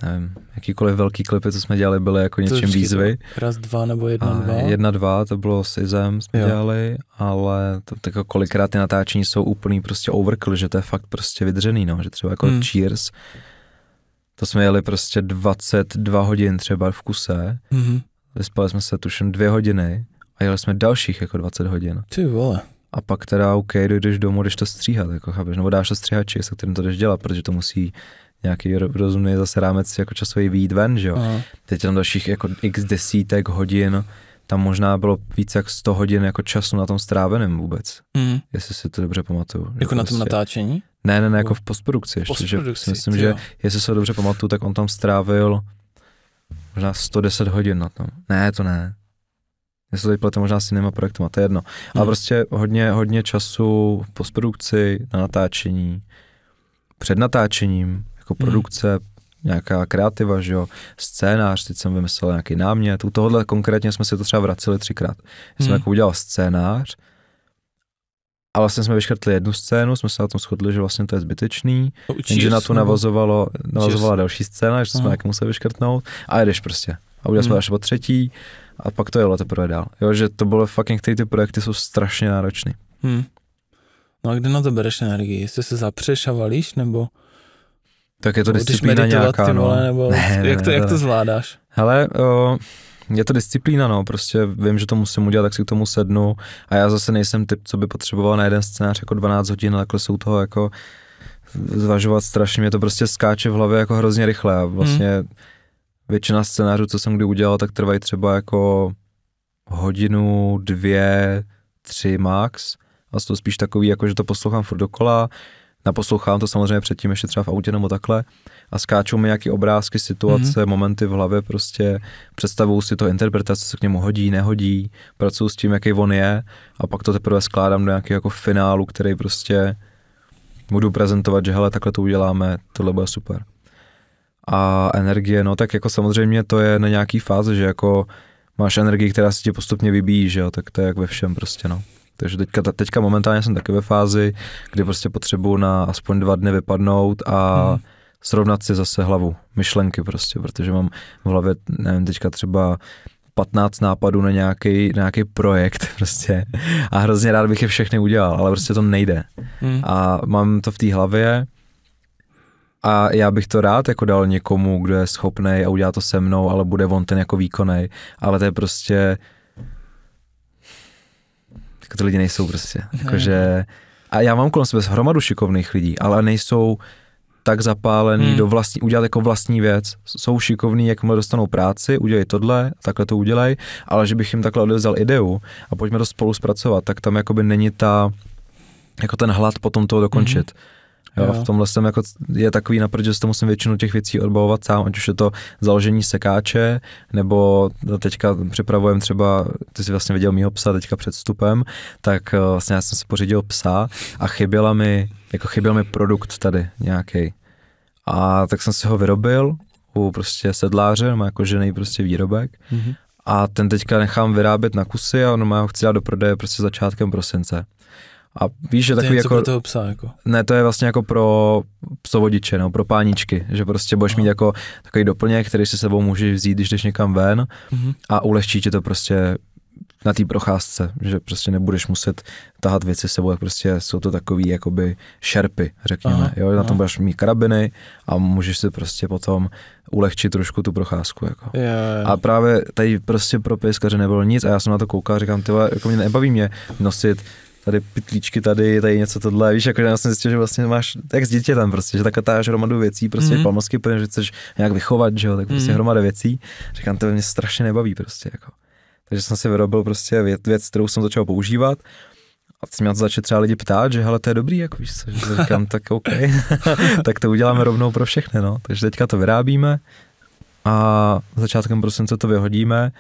nevím, jakýkoliv velký klipy, co jsme dělali, byly jako něčím výzvy. Raz, dva nebo jedna, a dva? Jedna, dva, to bylo s Izem jsme jo. dělali, ale to, tak jako kolikrát ty natáčení jsou úplný prostě overkill, že to je fakt prostě vydřený, no, že třeba jako hmm. Cheers, to jsme jeli prostě 22 hodin třeba v kuse, mm-hmm. vyspali jsme se tuším dvě hodiny a jeli jsme dalších jako 20 hodin. Ty vole. A pak teda, OK, dojdeš domů, jdeš to stříhat, jako chápeš, nebo dáš to stříhači, se kterým to jdeš dělat, protože to musí nějaký rozumný zase rámec jako časový výjít ven, že jo. Aha. Teď tam dalších jako x desítek hodin, tam možná bylo více jak 100 hodin jako času na tom stráveném vůbec, mm. jestli si to dobře pamatuju. Jako, jako na tom vlastně- natáčení? Ne, ne, ne, jako, jako v postprodukci ještě, postprodukci, že myslím, že jestli se dobře pamatuju, tak on tam strávil možná 110 hodin na tom. Ne, to ne. Jestli to vyplete možná s jinýma projektama, to je jedno. Ale mm. prostě hodně, hodně času v postprodukci, na natáčení, před natáčením, jako produkce, hmm. nějaká kreativa, že jo, scénář, teď jsem vymyslel nějaký námět, u tohohle konkrétně jsme si to třeba vraceli třikrát. Já jsem hmm. jako udělal scénář, a vlastně jsme vyškrtli jednu scénu, jsme se na tom shodli, že vlastně to je zbytečný, takže jenže na to navazovalo, navazovala cheers. další scéna, že jsme jak museli vyškrtnout a jedeš prostě. A udělali hmm. jsme až po třetí a pak to jelo teprve dál. Jo, že to bylo fakt některé ty projekty jsou strašně náročné. Hmm. No a kde na to bereš energii? Jestli se zapřeš a valíš, nebo? Tak je to no, disciplína nějaká, ty no. vole, nebo ne, ne, jak, to, ne, jak to zvládáš? Hele, uh, je to disciplína, no, prostě vím, že to musím udělat, tak si k tomu sednu a já zase nejsem typ, co by potřeboval na jeden scénář jako 12 hodin, ale jako jsou toho jako zvažovat strašně, mě to prostě skáče v hlavě jako hrozně rychle a vlastně hmm. většina scénářů, co jsem kdy udělal, tak trvají třeba jako hodinu, dvě, tři max a to spíš takový, jako že to poslouchám furt dokola, naposlouchám to samozřejmě předtím ještě třeba v autě nebo takhle a skáču mi nějaký obrázky, situace, mm-hmm. momenty v hlavě, prostě představuju si to interpretace, co se k němu hodí, nehodí, pracuji s tím, jaký on je a pak to teprve skládám do nějakého jako finálu, který prostě budu prezentovat, že hele, takhle to uděláme, tohle bude super. A energie, no tak jako samozřejmě to je na nějaký fáze, že jako máš energii, která se ti postupně vybíjí, že jo, tak to je jak ve všem prostě, no. Takže teďka, teďka momentálně jsem taky ve fázi, kdy prostě potřebuju na aspoň dva dny vypadnout a hmm. srovnat si zase hlavu, myšlenky prostě, protože mám v hlavě, nevím, teďka třeba 15 nápadů na nějaký, na nějaký projekt [laughs] prostě a hrozně rád bych je všechny udělal, ale prostě to nejde. Hmm. A mám to v té hlavě a já bych to rád jako dal někomu, kdo je schopný a udělá to se mnou, ale bude on ten jako výkonej, ale to je prostě jako ty lidi nejsou prostě. že, a já mám kolem sebe hromadu šikovných lidí, ale nejsou tak zapálený hmm. do vlastní, udělat jako vlastní věc. Jsou šikovní, mu dostanou práci, udělej tohle, takhle to udělej, ale že bych jim takhle odevzal ideu a pojďme to spolu zpracovat, tak tam jakoby není ta, jako ten hlad potom toho dokončit. Hmm Jo, jo. v tomhle jsem jako je takový naprd, že se to musím většinu těch věcí odbavovat sám, ať už je to založení sekáče, nebo teďka připravujeme třeba, ty jsi vlastně viděl mýho psa teďka před vstupem, tak eh, vlastně já jsem si pořídil psa a chyběla mi, jako chyběl mi produkt tady nějaký. A tak jsem si ho vyrobil u prostě sedláře, má jako žený prostě výrobek. Mm-hmm. A ten teďka nechám vyrábět na kusy a on má ho chci dát do prodeje prostě začátkem prosince. A víš, že takový jako... To psa, jako... Ne, to je vlastně jako pro psovodiče, no, pro páničky, že prostě budeš Aha. mít jako takový doplněk, který si sebou můžeš vzít, když jdeš někam ven mm-hmm. a ulehčí ti to prostě na té procházce, že prostě nebudeš muset tahat věci sebou, jak prostě jsou to takový jakoby šerpy, řekněme. Aha, jo, na tom aha. budeš mít karabiny a můžeš si prostě potom ulehčit trošku tu procházku. Jako. Je, je. A právě tady prostě pro pejskaře nebylo nic a já jsem na to koukal a říkám, tyhle, jako mě nebaví mě nosit tady pitlíčky, tady, tady něco tohle, víš, jako já jsem zjistil, že vlastně máš, jak s tam prostě, že takhle táš hromadu věcí, prostě mm-hmm. protože chceš nějak vychovat, že jo, tak prostě mm-hmm. hromada věcí, říkám, to mě strašně nebaví prostě, jako. Takže jsem si vyrobil prostě věc, věc kterou jsem začal používat, a teď měl to začít třeba lidi ptát, že hele, to je dobrý, jako víš co, že říkám, tak OK, [laughs] [laughs] tak to uděláme rovnou pro všechny, no. Takže teďka to vyrábíme a začátkem prosince to vyhodíme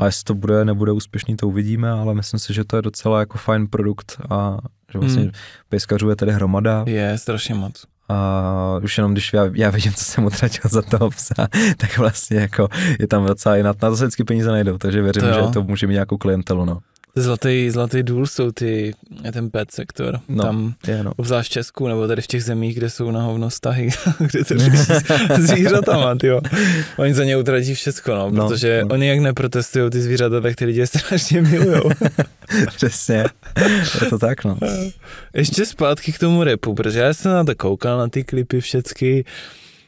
a jestli to bude, nebude úspěšný, to uvidíme, ale myslím si, že to je docela jako fajn produkt a že vlastně hmm. pejskařů je tady hromada. Je, strašně moc. A už jenom když já, já vidím, co jsem utratil za toho psa, [laughs] tak vlastně jako je tam docela i na, na to se vždycky peníze najdou, takže věřím, to že to může mít nějakou klientelu, no. Zlatý, zlatý důl jsou ty, ten pet sektor. No, tam, je, no. obzvlášť v Česku, nebo tady v těch zemích, kde jsou na hovno stahy, [laughs] kde to [laughs] zvířatama, jo. Oni za ně utratí všechno, no, no protože no. oni jak neprotestují ty zvířata, tak ty lidi je strašně milujou. [laughs] Přesně, je to tak, no. Ještě zpátky k tomu repu, protože já jsem na to koukal, na ty klipy všecky.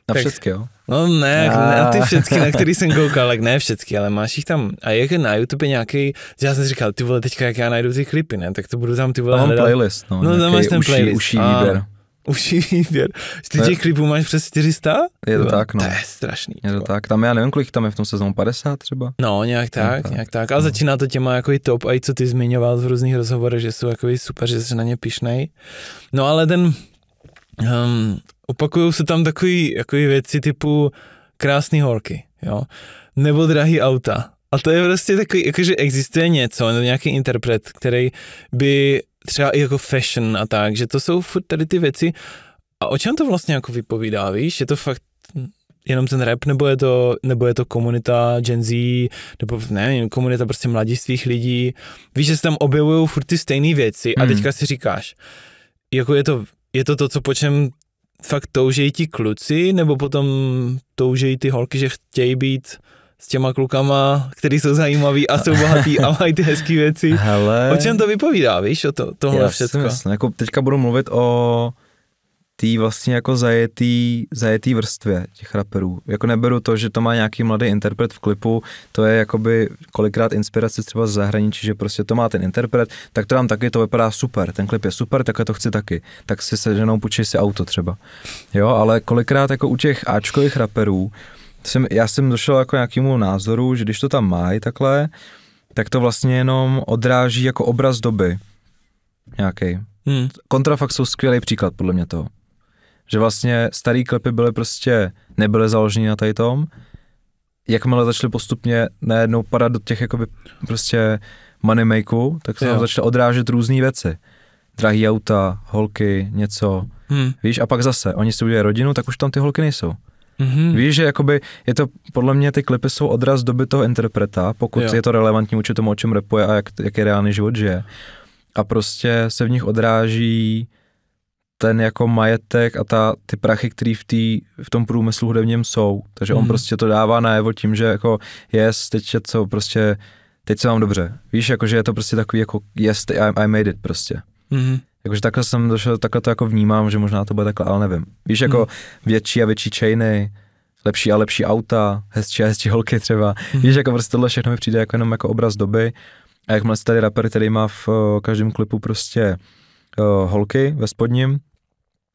Na tak, všechny, jo. No ne, a... Jako ne ty všechny, na který jsem koukal, tak ne všechny, ale máš jich tam. A jak je na YouTube nějaký, já jsem říkal, ty vole, teďka jak já najdu ty klipy, ne, tak to budu tam ty vole Mám hledat. playlist, no, no tam máš ten uší, playlist. Uší výběr. A, uší výběr. Ty těch klipů máš přes 400? Je to tak, no. To je strašný. Je to tvo. tak, tam já nevím, kolik tam je v tom sezónu, 50 třeba? No, nějak tak, nějak tak. nějak tak. A no. začíná to těma jako i top, a i co ty zmiňoval v různých rozhovorech, že jsou jako super, že jsi na ně pišnej. No ale ten, Um, Opakují se tam takové věci typu krásné horky, jo, nebo drahý auta. A to je prostě takový, jakože existuje něco, nějaký interpret, který by třeba i jako fashion a tak, že to jsou furt tady ty věci. A o čem to vlastně jako vypovídá, víš? Je to fakt jenom ten rap, nebo je to, nebo je to komunita Gen Z, nebo ne, komunita prostě mladistvých lidí. Víš, že se tam objevují furt ty stejné věci a hmm. teďka si říkáš, jako je to, je to to, co po čem fakt toužejí ti kluci, nebo potom toužejí ty holky, že chtějí být s těma klukama, který jsou zajímaví a jsou bohatý a mají ty hezké věci. [laughs] Hele, o čem to vypovídá, víš, o to, tohle já všechno? Myslím, jako teďka budu mluvit o té vlastně jako zajetý, zajetý vrstvě těch raperů. Jako neberu to, že to má nějaký mladý interpret v klipu, to je jakoby kolikrát inspirace třeba z zahraničí, že prostě to má ten interpret, tak to tam taky, to vypadá super, ten klip je super, tak to chci taky. Tak si se ženou půjčej si auto třeba. Jo, ale kolikrát jako u těch Ačkových raperů, jsem, já jsem došel jako nějakému názoru, že když to tam mají takhle, tak to vlastně jenom odráží jako obraz doby nějaký. Hmm. Kontrafakt jsou skvělý příklad podle mě toho. Že vlastně starý klipy byly prostě, nebyly založeny na tady tom, jakmile začaly postupně najednou padat do těch jakoby prostě money makeů, tak se tam začaly odrážet různé věci. Drahý auta, holky, něco. Hmm. Víš, a pak zase, oni si udělají rodinu, tak už tam ty holky nejsou. Mm-hmm. Víš, že jakoby je to, podle mě ty klipy jsou odraz doby toho interpreta, pokud jo. je to relevantní vůči tomu, o čem repuje a jak, jak je reálný život žije. A prostě se v nich odráží ten jako majetek a ta, ty prachy, které v, tý, v tom průmyslu hudebním jsou. Takže mm. on mhm. prostě to dává najevo tím, že jako yes, teď je to prostě, teď se mám dobře. Víš, jako že je to prostě takový jako yes, I, I made it prostě. Mm. Jakože takhle jsem došel, takhle to jako vnímám, že možná to bude takhle, ale nevím. Víš, jako mm. větší a větší chainy, lepší a lepší auta, hezčí a hezčí holky třeba. Mm. Víš, jako prostě tohle všechno mi přijde jako jenom jako obraz doby. A jakmile se tady rapper, který má v každém klipu prostě uh, holky ve spodním,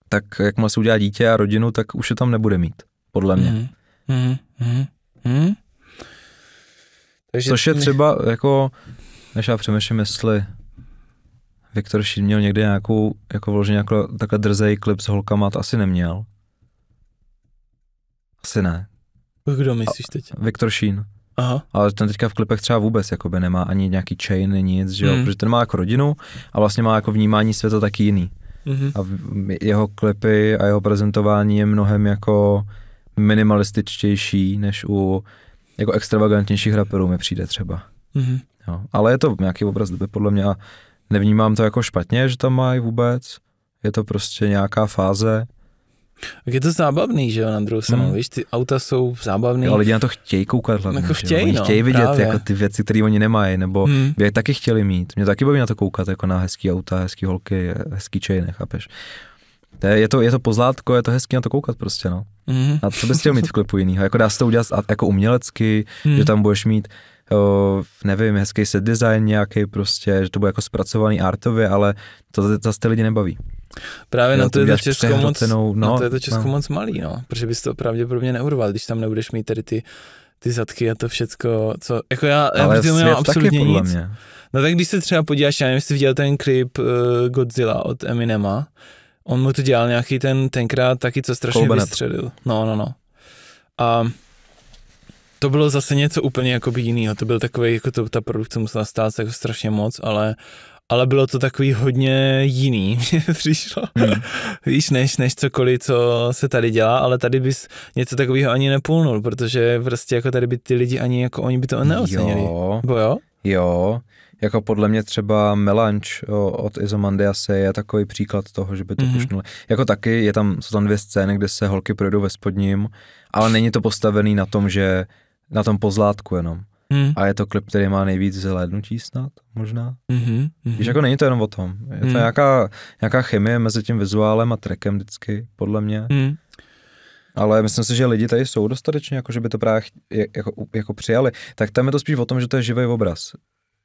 tak jakmile se udělá dítě a rodinu, tak už je tam nebude mít, podle mě. Mm, hmm mm, hmm Takže Což je třeba jako, než já přemýšlím, jestli Viktor Šín měl někdy nějakou, jako vloženě jako takhle drzej klip s holkama, to asi neměl. Asi ne. Kdo myslíš teď? Viktor Šín. Aha. Ale ten teďka v klipech třeba vůbec jakoby nemá ani nějaký chain, nic, že jo? Mm. Protože ten má jako rodinu a vlastně má jako vnímání světa taky jiný. Mm-hmm. A jeho klipy a jeho prezentování je mnohem jako minimalističtější než u jako extravagantnějších raperů mi přijde třeba. Mm-hmm. Jo. Ale je to nějaký obraz doby podle mě a nevnímám to jako špatně, že tam mají vůbec. Je to prostě nějaká fáze tak je to zábavný, že jo, na druhou stranu, hmm. víš, ty auta jsou zábavný. Jo, lidi na to chtějí koukat hlavně, jako chtějí, oni no, chtějí vidět právě. jako ty věci, které oni nemají, nebo hmm. by je taky chtěli mít. Mě taky baví na to koukat, jako na hezký auta, hezký holky, hezký čej, nechápeš. To je, je, to, je to pozlátko, je to hezký na to koukat prostě, no. Hmm. A co bys chtěl mít v klipu jiného? Jako dá se to udělat jako umělecky, hmm. že tam budeš mít, o, nevím, hezký set design nějaký prostě, že to bude jako zpracovaný artově, ale to zase ty lidi nebaví. Právě jo, na to, je to Česko moc, no, na to je to Česko no. moc malý, no, protože bys to pravděpodobně neurval, když tam nebudeš mít tady ty, ty zadky a to všecko, co, jako já, Ale já měl absolutně taky, nic. Mě. No tak když se třeba podíváš, já nevím, jestli viděl ten klip uh, Godzilla od Eminema, on mu to dělal nějaký ten, tenkrát taky, co strašně Colbenet. vystřelil. No, no, no. A to bylo zase něco úplně jakoby jiného. To byl takový, jako to, ta produkce musela stát jako strašně moc, ale, ale bylo to takový hodně jiný, [laughs] mě přišlo. Hmm. Víš, než, než cokoliv, co se tady dělá, ale tady bys něco takového ani nepůlnul, protože prostě jako tady by ty lidi ani, jako oni by to neocenili. Jo. Bo jo? Jo, jako podle mě třeba Melanch od Izomandiase je takový příklad toho, že by to mm-hmm. pušnuli. Jako taky, je tam, jsou tam dvě scény, kde se holky projdou ve spodním, ale není to postavený na tom, že na tom pozlátku jenom. Hmm. A je to klip, který má nejvíc zhlédnutí snad, možná. Mm-hmm, hmm Víš, jako není to jenom o tom. Je to hmm. nějaká, nějaká chemie mezi tím vizuálem a trekem vždycky, podle mě. Hmm. Ale myslím si, že lidi tady jsou dostatečně, jako že by to právě jako, jako přijali. Tak tam je to spíš o tom, že to je živý obraz.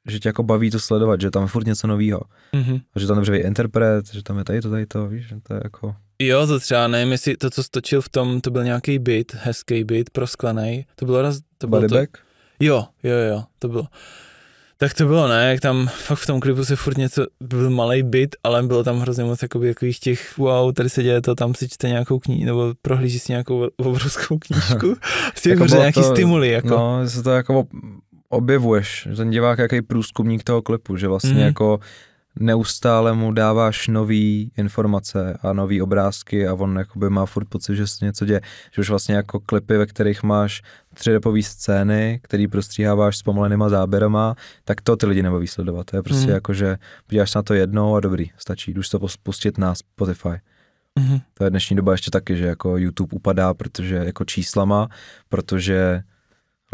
Že tě jako baví to sledovat, že tam je furt něco nového. Mm-hmm. Že tam je interpret, že tam je tady to, tady to, víš, že to je jako... Jo, to třeba nevím, jestli to, co stočil v tom, to byl nějaký byt, hezký byt, prosklený. To bylo raz... To bylo To... Jo, jo, jo, to bylo. Tak to bylo, ne, jak tam fakt v tom klipu se furt něco, byl malý byt, ale bylo tam hrozně moc jakoby, takových těch wow, tady se děje to, tam si čte nějakou knihu, nebo prohlíží si nějakou obrovskou knížku. Chci [laughs] jako, jako nějaký to, stimuly. Jako. No, se to jako objevuješ, ten divák jaký průzkumník toho klipu, že vlastně mm. jako neustále mu dáváš nový informace a nový obrázky a on jakoby má furt pocit, že se něco děje. Že už vlastně jako klipy, ve kterých máš středopový scény, který prostříháváš s pomalenýma záběrama, tak to ty lidi nebaví sledovat. To je prostě mm. jako, že podíváš na to jednou a dobrý, stačí, jdu to pustit na Spotify. Mm. To je dnešní doba ještě taky, že jako YouTube upadá, protože jako číslama, protože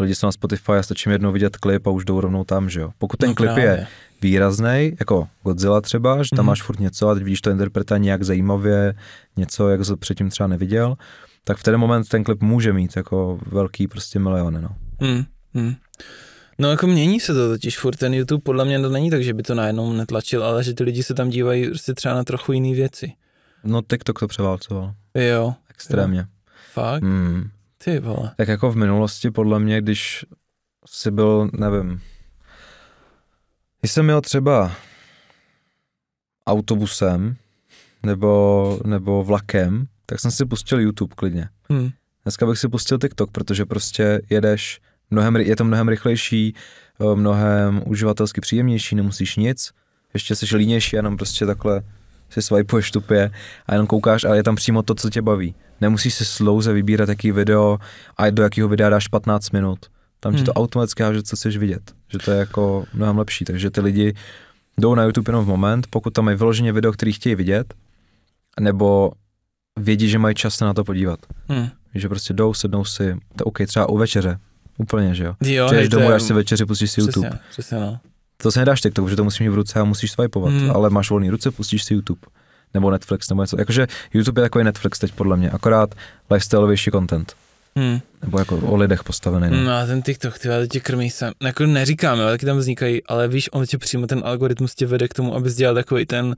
lidi jsou na Spotify a stačí jednou vidět klip a už jdou rovnou tam, že jo. Pokud ten no, klip právě. je výrazný, jako Godzilla třeba, že tam mm máš furt něco a teď vidíš to interpreta nějak zajímavě, něco, jak se předtím třeba neviděl, tak v ten moment ten klip může mít jako velký prostě miliony, no. Hmm, hmm. No jako mění se to totiž furt, ten YouTube podle mě to není tak, že by to najednou netlačil, ale že ty lidi se tam dívají prostě třeba na trochu jiné věci. No TikTok to převálcoval. Jo. Extrémně. Jo. Fakt? Hmm. Ty vole. Tak jako v minulosti podle mě, když si byl, nevím, když jsem měl třeba autobusem nebo, nebo vlakem, tak jsem si pustil YouTube klidně. Hmm. Dneska bych si pustil TikTok, protože prostě jedeš, mnohem, je to mnohem rychlejší, eh, mnohem uživatelsky příjemnější, nemusíš nic, ještě jsi línější, jenom prostě takhle si swipeuješ tupě a jenom koukáš, ale je tam přímo to, co tě baví. Nemusíš si slouze vybírat, jaký video a do jakého videa dáš 15 minut. Tam ti hmm. to automaticky háže, co chceš vidět. Že to je jako mnohem lepší. Takže ty lidi jdou na YouTube jenom v moment, pokud tam je vyloženě video, který chtějí vidět, nebo vědí, že mají čas se na to podívat. Hmm. Že prostě jdou, sednou si, to OK, třeba u večeře, úplně, že jo. jo Přijdeš domů, až si večeři, pustíš si přesně, YouTube. Přesně, no. To se nedáš TikTok, že to musíš mít v ruce a musíš swipovat, hmm. ale máš volný ruce, pustíš si YouTube. Nebo Netflix, nebo něco. Jakože YouTube je takový Netflix teď podle mě, akorát lifestyleovější content. Hmm. Nebo jako o lidech postavený. Ne? No. no a ten TikTok, ty to tě krmí sem. No jako neříkám, jo, taky tam vznikají, ale víš, on tě přímo ten algoritmus tě vede k tomu, abys dělal takový ten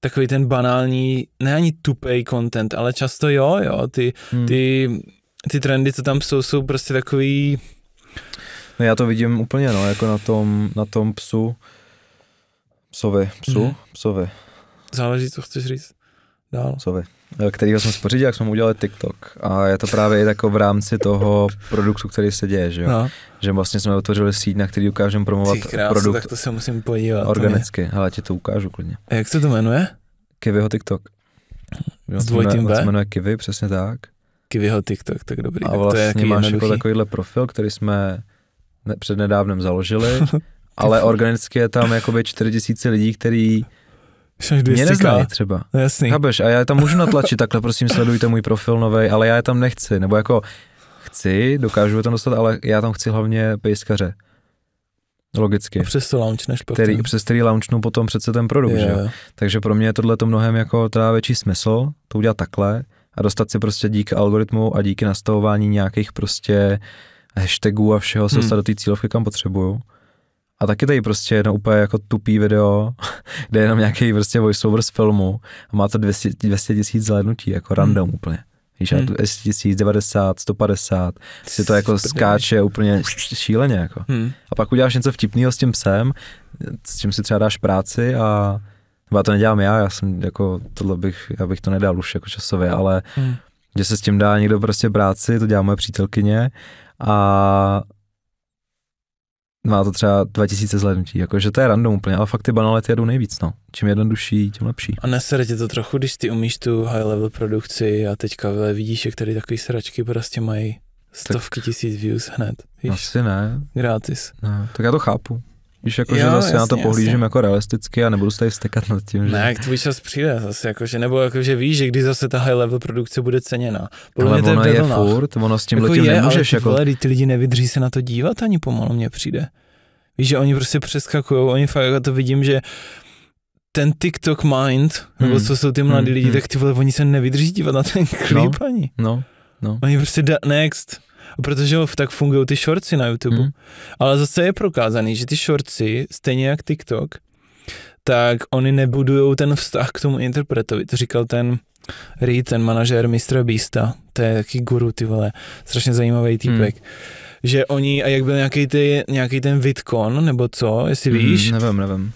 takový ten banální, ne ani tupej content, ale často jo, jo, ty, hmm. ty, ty trendy, co tam jsou, jsou prostě takový... No já to vidím úplně, no, jako na tom, na tom psu, psovi, psu, hmm. psovi. Záleží, co chceš říct. Dál. Psovi. Eh, kterýho jsem spořídil, jak jsme mu udělali TikTok. A je to právě i jako v rámci toho produktu, který se děje, že jo? No. Že vlastně jsme otevřeli síť, na který ukážeme promovat krásu, produkt. tak to se musím podívat. Organicky, ale ti to ukážu klidně. A jak se to jmenuje? Kiviho TikTok. S dvojitým B? Se jmenuje Kivy, přesně tak. Kiviho TikTok, tak dobrý. A vlastně to je vlastně máš jako jednoduchý. jako takovýhle profil, který jsme ne, přednedávnem založili, [laughs] ale organicky je tam jakoby 4000 lidí, který 200 Mě neznají třeba. No, jasný. Chabeš, a já je tam můžu natlačit takhle, prosím sledujte můj profil nový, ale já je tam nechci, nebo jako chci, dokážu je tam dostat, ale já tam chci hlavně pejskaře. Logicky. A přes to launchneš potom. Prostě. Který, přes který launchnu potom přece ten produkt, yeah. že Takže pro mě je tohle to mnohem jako teda větší smysl, to udělat takhle a dostat si prostě díky algoritmu a díky nastavování nějakých prostě hashtagů a všeho se hmm. dostat hmm. do té cílovky, kam potřebuju. A taky tady prostě jedno úplně jako tupý video, [laughs] kde je jenom nějaký prostě voiceover z filmu a má to 200 tisíc zhlédnutí, jako hmm. random hmm. úplně. Víš, hmm. 200 tisíc, 90, 150, si to jako skáče úplně šíleně jako. Hmm. A pak uděláš něco vtipného s tím psem, s čím si třeba dáš práci a já to nedělám já, já jsem jako, tohle bych, já bych to nedal už jako časově, ale hmm. že se s tím dá někdo prostě práci, to dělá moje přítelkyně a má to třeba 2000 zhlédnutí, jakože to je random úplně, ale fakt ty banality jedou nejvíc, no. Čím jednodušší, tím lepší. A nesere tě to trochu, když ty umíš tu high level produkci a teďka vidíš, jak tady takový sračky prostě mají stovky tak... tisíc views hned. Víš? Asi ne. Gratis. Ne. tak já to chápu. Víš, jako, jo, že zase jasně, na to pohlížím jasně. jako realisticky a nebudu se tady stekat nad tím. Že... Ne, jak tvůj čas přijde zase, jako, že, nebo jako, že víš, že kdy zase ta high level produkce bude ceněna. Podle ale mě ona je furt, ono s tím jako letím je, nemůžeš. Ale ty, jako... vole, ty lidi nevydrží se na to dívat ani pomalu, mě přijde. Víš, že oni prostě přeskakují, oni fakt, jako to vidím, že ten TikTok mind, hmm. nebo co jsou ty mladí hmm. lidi, hmm. tak ty vole, oni se nevydrží dívat na ten no, klip no, ani. No, no. Oni prostě da, next protože tak fungují ty shortsy na YouTube. Hmm. Ale zase je prokázaný, že ty shortsy, stejně jak TikTok, tak oni nebudují ten vztah k tomu interpretovi. To říkal ten Reed, ten manažer mistra Beasta, to je taky guru, ty vole, strašně zajímavý hmm. týpek. Hmm. Že oni, a jak byl nějaký, ty, ten VidCon, nebo co, jestli hmm, víš? Nevím, nevím.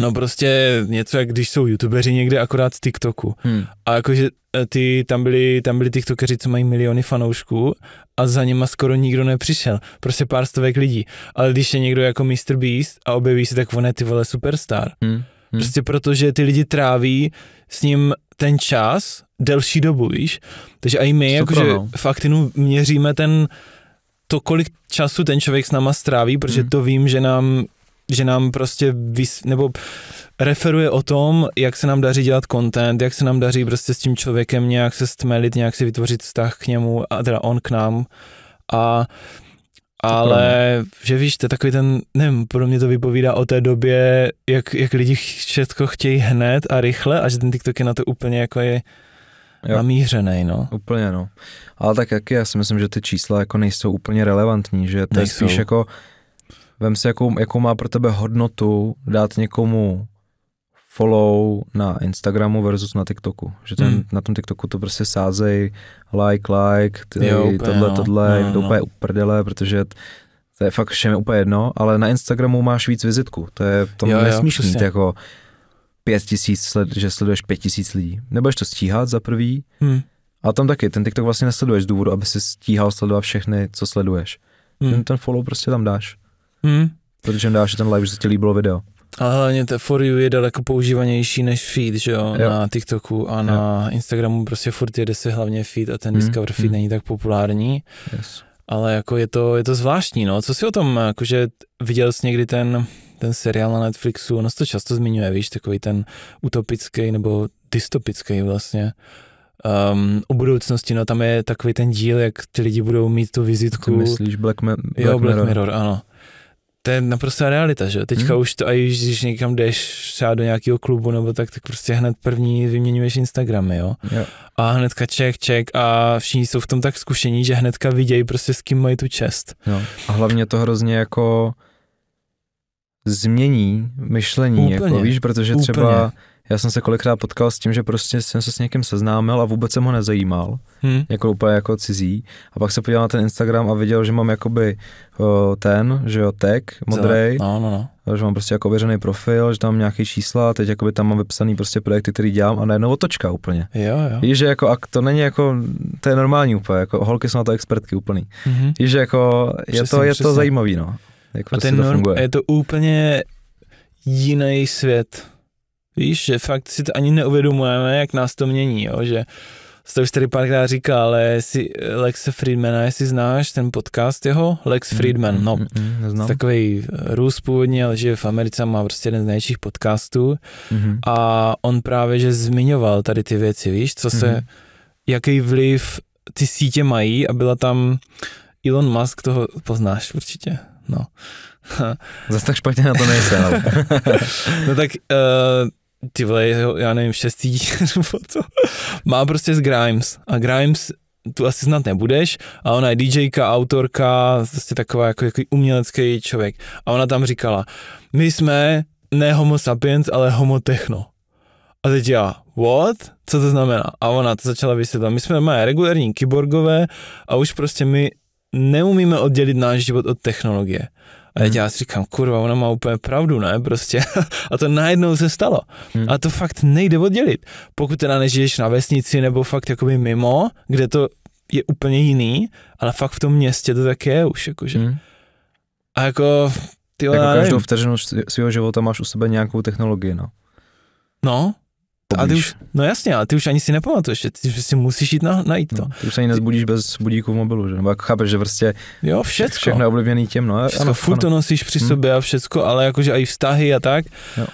No prostě něco, jak když jsou youtubeři někde akorát z TikToku. Hmm. A jakože e, ty, tam byli, tam byli tiktokeři, co mají miliony fanoušků a za nima skoro nikdo nepřišel. Prostě pár stovek lidí. Ale když je někdo jako Mr. Beast a objeví se, tak on je ty vole superstar. Hmm. Hmm. Prostě protože ty lidi tráví s ním ten čas delší dobu, víš? Takže i my jakože no. v měříme ten to, kolik času ten člověk s náma stráví, protože hmm. to vím, že nám že nám prostě vys, nebo referuje o tom, jak se nám daří dělat content, jak se nám daří prostě s tím člověkem nějak se stmelit, nějak si vytvořit vztah k němu, a teda on k nám. A ale že víš, to je takový ten, nevím, pro mě to vypovídá o té době, jak, jak lidi všechno chtějí hned a rychle a že ten TikTok je na to úplně jako je jo. namířený, no. Úplně, no. Ale tak jak já si myslím, že ty čísla jako nejsou úplně relevantní, že to je spíš jako Vem si, jakou, jakou má pro tebe hodnotu dát někomu follow na Instagramu versus na TikToku. Že ten, hmm. na tom TikToku to prostě sázej like, like, ty, jo, úplně, tohle, no, tohle, no, to no. úplně no. uprdele, protože to je fakt všem je úplně jedno, ale na Instagramu máš víc vizitku, to je to jo, nesmíš mít jako pět tisíc, sled, že sleduješ pět tisíc lidí. Nebudeš to stíhat za prvý, hmm. a tam taky, ten TikTok vlastně nesleduješ z důvodu, aby si stíhal sledovat všechny, co sleduješ. Hmm. Ten, ten follow prostě tam dáš. Hmm. Protože dáš ten live, že se ti líbilo video. Ale hlavně to For You je daleko používanější než feed, že jo, jo. na TikToku a na jo. Instagramu prostě furt jede se hlavně feed a ten hmm. Discover feed hmm. není tak populární. Yes. Ale jako je to, je to zvláštní, no. Co si o tom, jakože viděl jsi někdy ten, ten seriál na Netflixu, ono se to často zmiňuje, víš, takový ten utopický nebo dystopický vlastně, um, o budoucnosti, no tam je takový ten díl, jak ty lidi budou mít tu vizitku. Ty myslíš Black, Ma- Black jo, Black Mirror. Mirror, ano to je naprosto realita, že Teďka hmm. už to, a už když někam jdeš třeba do nějakého klubu nebo tak, tak prostě hned první vyměňuješ Instagramy, jo? jo. A hnedka ček, ček a všichni jsou v tom tak zkušení, že hnedka vidějí prostě s kým mají tu čest. Jo. A hlavně to hrozně jako změní myšlení, jako úplně, jako víš, protože úplně. třeba já jsem se kolikrát potkal s tím, že prostě jsem se s někým seznámil a vůbec jsem ho nezajímal, hmm. jako úplně jako cizí. A pak se podíval na ten Instagram a viděl, že mám jakoby o, ten, že jo, tag modrej, no, no, no. že mám prostě jako ověřený profil, že tam mám nějaké čísla, a teď jakoby tam mám vypsaný prostě projekty, který dělám a najednou otočka úplně. Jo, jo. Víš, že jako, a to není jako, to je normální úplně, jako holky jsou na to expertky úplný. Mm-hmm. Víš, že jako, přesně, je to, je to zajímavý, no. Jako a prostě ten norm, to funguje. je to úplně jiný svět Víš, že fakt si to ani neuvědomujeme, jak nás to mění, jo? že to už tady párkrát říká, ale jestli eh, Lex Friedmana, jestli znáš ten podcast jeho, Lex mm, Friedman, mm, no, mm, mm takový eh, růst původně, ale že v Americe má prostě jeden z největších podcastů mm-hmm. a on právě, že zmiňoval tady ty věci, víš, co se, mm-hmm. jaký vliv ty sítě mají a byla tam Elon Musk, toho poznáš určitě, no. Zase tak špatně na to nejsem. [laughs] no tak uh, ty vole, já nevím, šestý [laughs] nebo co, má prostě z Grimes a Grimes tu asi snad nebudeš, a ona je DJka, autorka, prostě taková jako, jako umělecký člověk. A ona tam říkala, my jsme ne homo sapiens, ale homo techno. A teď já, what? Co to znamená? A ona to začala vysvětlovat. My jsme mají regulární kyborgové a už prostě my neumíme oddělit náš život od technologie. A teď já si říkám, kurva, ona má úplně pravdu, ne, prostě. [laughs] a to najednou se stalo. Hmm. A to fakt nejde oddělit. Pokud teda nežiješ na vesnici nebo fakt jakoby mimo, kde to je úplně jiný, ale fakt v tom městě to tak je už, jakože. Hmm. A jako, ty jako každou vteřinu svého života máš u sebe nějakou technologii, no. No, a ty už, no jasně, ale ty už ani si nepamatuješ, ty už si musíš jít na, najít to. No, ty už se ani nezbudíš ty... bez budíku v mobilu, že? Nebo jako chápeš, že prostě jo, všecko. všechno je ovlivněný tím, no. Všecko, ano, furt ano. to nosíš při hmm. sobě a všecko, ale jakože i vztahy a tak. Jo.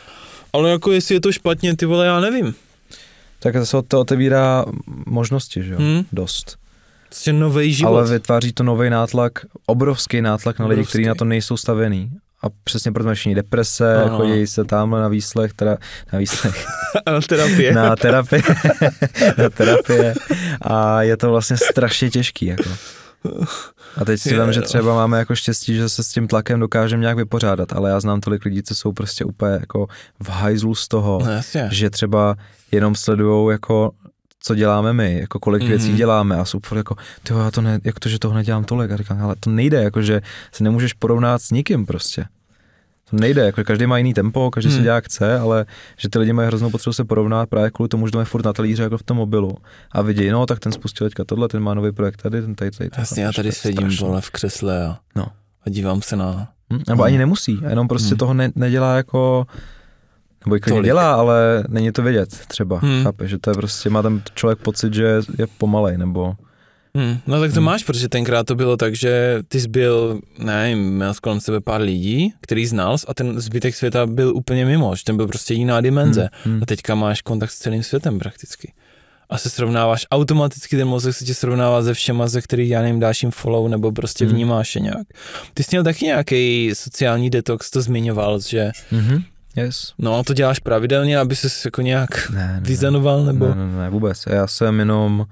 Ale jako jestli je to špatně, ty vole, já nevím. Tak zase to otevírá možnosti, že jo, hmm. dost. Prostě nový život. Ale vytváří to nový nátlak, obrovský nátlak na obrovský. lidi, kteří na to nejsou stavený a přesně proto mají všichni deprese, Aha. chodí se tam na výslech, teda na výslech. [laughs] na terapie. na terapie. [laughs] na terapie. A je to vlastně strašně těžký. Jako. A teď si vám, že třeba máme jako štěstí, že se s tím tlakem dokážeme nějak vypořádat, ale já znám tolik lidí, co jsou prostě úplně jako v hajzlu z toho, no, že třeba jenom sledujou jako co děláme my, jako kolik mm-hmm. věcí mhm. děláme a jsou jako, ty já to ne, jak to, že toho nedělám tolik a říkám, ale to nejde, jakože se nemůžeš porovnat s nikým prostě. To nejde, jako každý má jiný tempo, každý hmm. si mhm. dělá chce, ale že ty lidi mají hroznou potřebu se porovnat právě kvůli tomu, že jdeme furt na talíře jako v tom mobilu a vidí, no tak ten spustil teďka tohle, ten má nový projekt tady, ten tady, tady. Jasně, já tady sedím strašný. vole v křesle a, no. a dívám se na... Hm? nebo hmm. ani mhm. nemusí, jenom prostě hmm. toho ne, nedělá jako nebo jako dělá, ale není to vědět třeba, hmm. chápe, že to je prostě, má tam člověk pocit, že je pomalej, nebo... Hmm. No tak to hmm. máš, protože tenkrát to bylo tak, že ty jsi byl, nevím, měl kolem sebe pár lidí, který znal a ten zbytek světa byl úplně mimo, že ten byl prostě jiná dimenze. Hmm. Hmm. A teďka máš kontakt s celým světem prakticky. A se srovnáváš, automaticky ten mozek se tě srovnává ze všema, ze kterých já nevím, dáš jim follow nebo prostě hmm. vnímáš je nějak. Ty jsi měl taky nějaký sociální detox, to zmiňoval, že hmm. Yes. No a to děláš pravidelně, aby se jako nějak ne, ne, dizajnoval nebo? Ne, ne, ne, vůbec. Já jsem jenom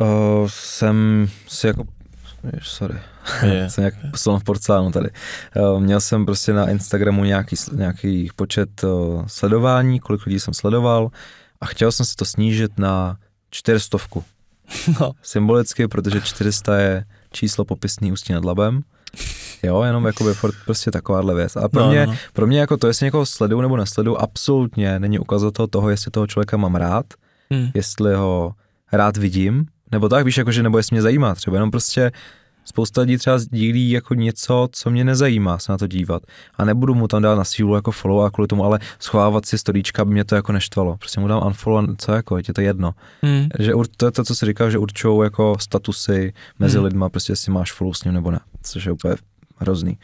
uh, jsem si jako sorry, yeah. [laughs] jsem nějak poslal v porcelánu tady. Uh, měl jsem prostě na Instagramu nějaký, nějaký počet uh, sledování, kolik lidí jsem sledoval a chtěl jsem si to snížit na čtyřstovku. [laughs] No. Symbolicky, protože 400 je číslo popisný ústí nad labem. Jo, jenom jako by prostě takováhle věc. A pro, no, mě, no, no. pro mě jako to, jestli někoho sleduju nebo nesleduju, absolutně není ukazatel toho, jestli toho člověka mám rád, hmm. jestli ho rád vidím, nebo tak, víš, jakože, nebo jestli mě zajímá třeba, jenom prostě Spousta lidí třeba sdílí jako něco, co mě nezajímá se na to dívat. A nebudu mu tam dát na sílu jako follow a kvůli tomu, ale schovávat si stolíčka, by mě to jako neštvalo. Prostě mu dám unfollow a co jako, je to jedno. Mm. Že to je to, co si říkal, že určou jako statusy mezi mm. lidma, prostě jestli máš follow s ním nebo ne, což je úplně hrozný.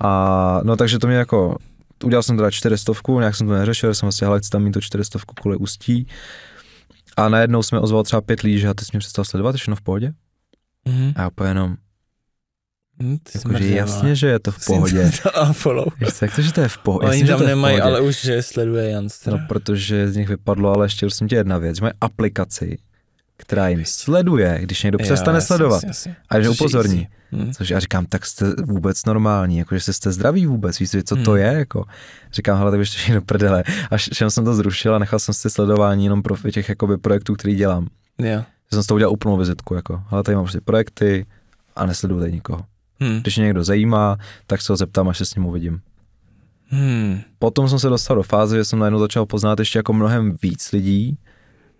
A no takže to mě jako, udělal jsem teda čtyřistovku, nějak jsem to neřešil, jsem vlastně, hele, chci tam mít to čtyřistovku kvůli ústí. A najednou jsme ozval třeba pět lidí, že ty jsi mě přestal sledovat, ještě v pohodě. Mm-hmm. A úplně jenom, Hmm, Jakože jasně, že je to v pohodě. Víš, jak to, že to je v pohodě? Oni jasně, tam nemají, ale už že sleduje Janstra. No, protože z nich vypadlo, ale ještě jsem tě jedna věc, že mají aplikaci, která jim sleduje, když někdo přestane jo, jasný, sledovat jasný, jasný. a že upozorní. Hmm. Což já říkám, tak jste vůbec normální, jako že jste zdraví vůbec, víš, co hmm. to hm. je, jako. Říkám, hele, tak ještě všechno prdele. A šel jsem to zrušil a nechal jsem si sledování jenom pro těch jakoby, projektů, který dělám. Jo. Yeah. Že jsem z toho udělal úplnou vizitku, jako, ale tady mám prostě projekty a nesleduju tady nikoho. Hmm. Když mě někdo zajímá, tak se ho zeptám, až se s ním uvidím. Hmm. Potom jsem se dostal do fáze, že jsem najednou začal poznat ještě jako mnohem víc lidí,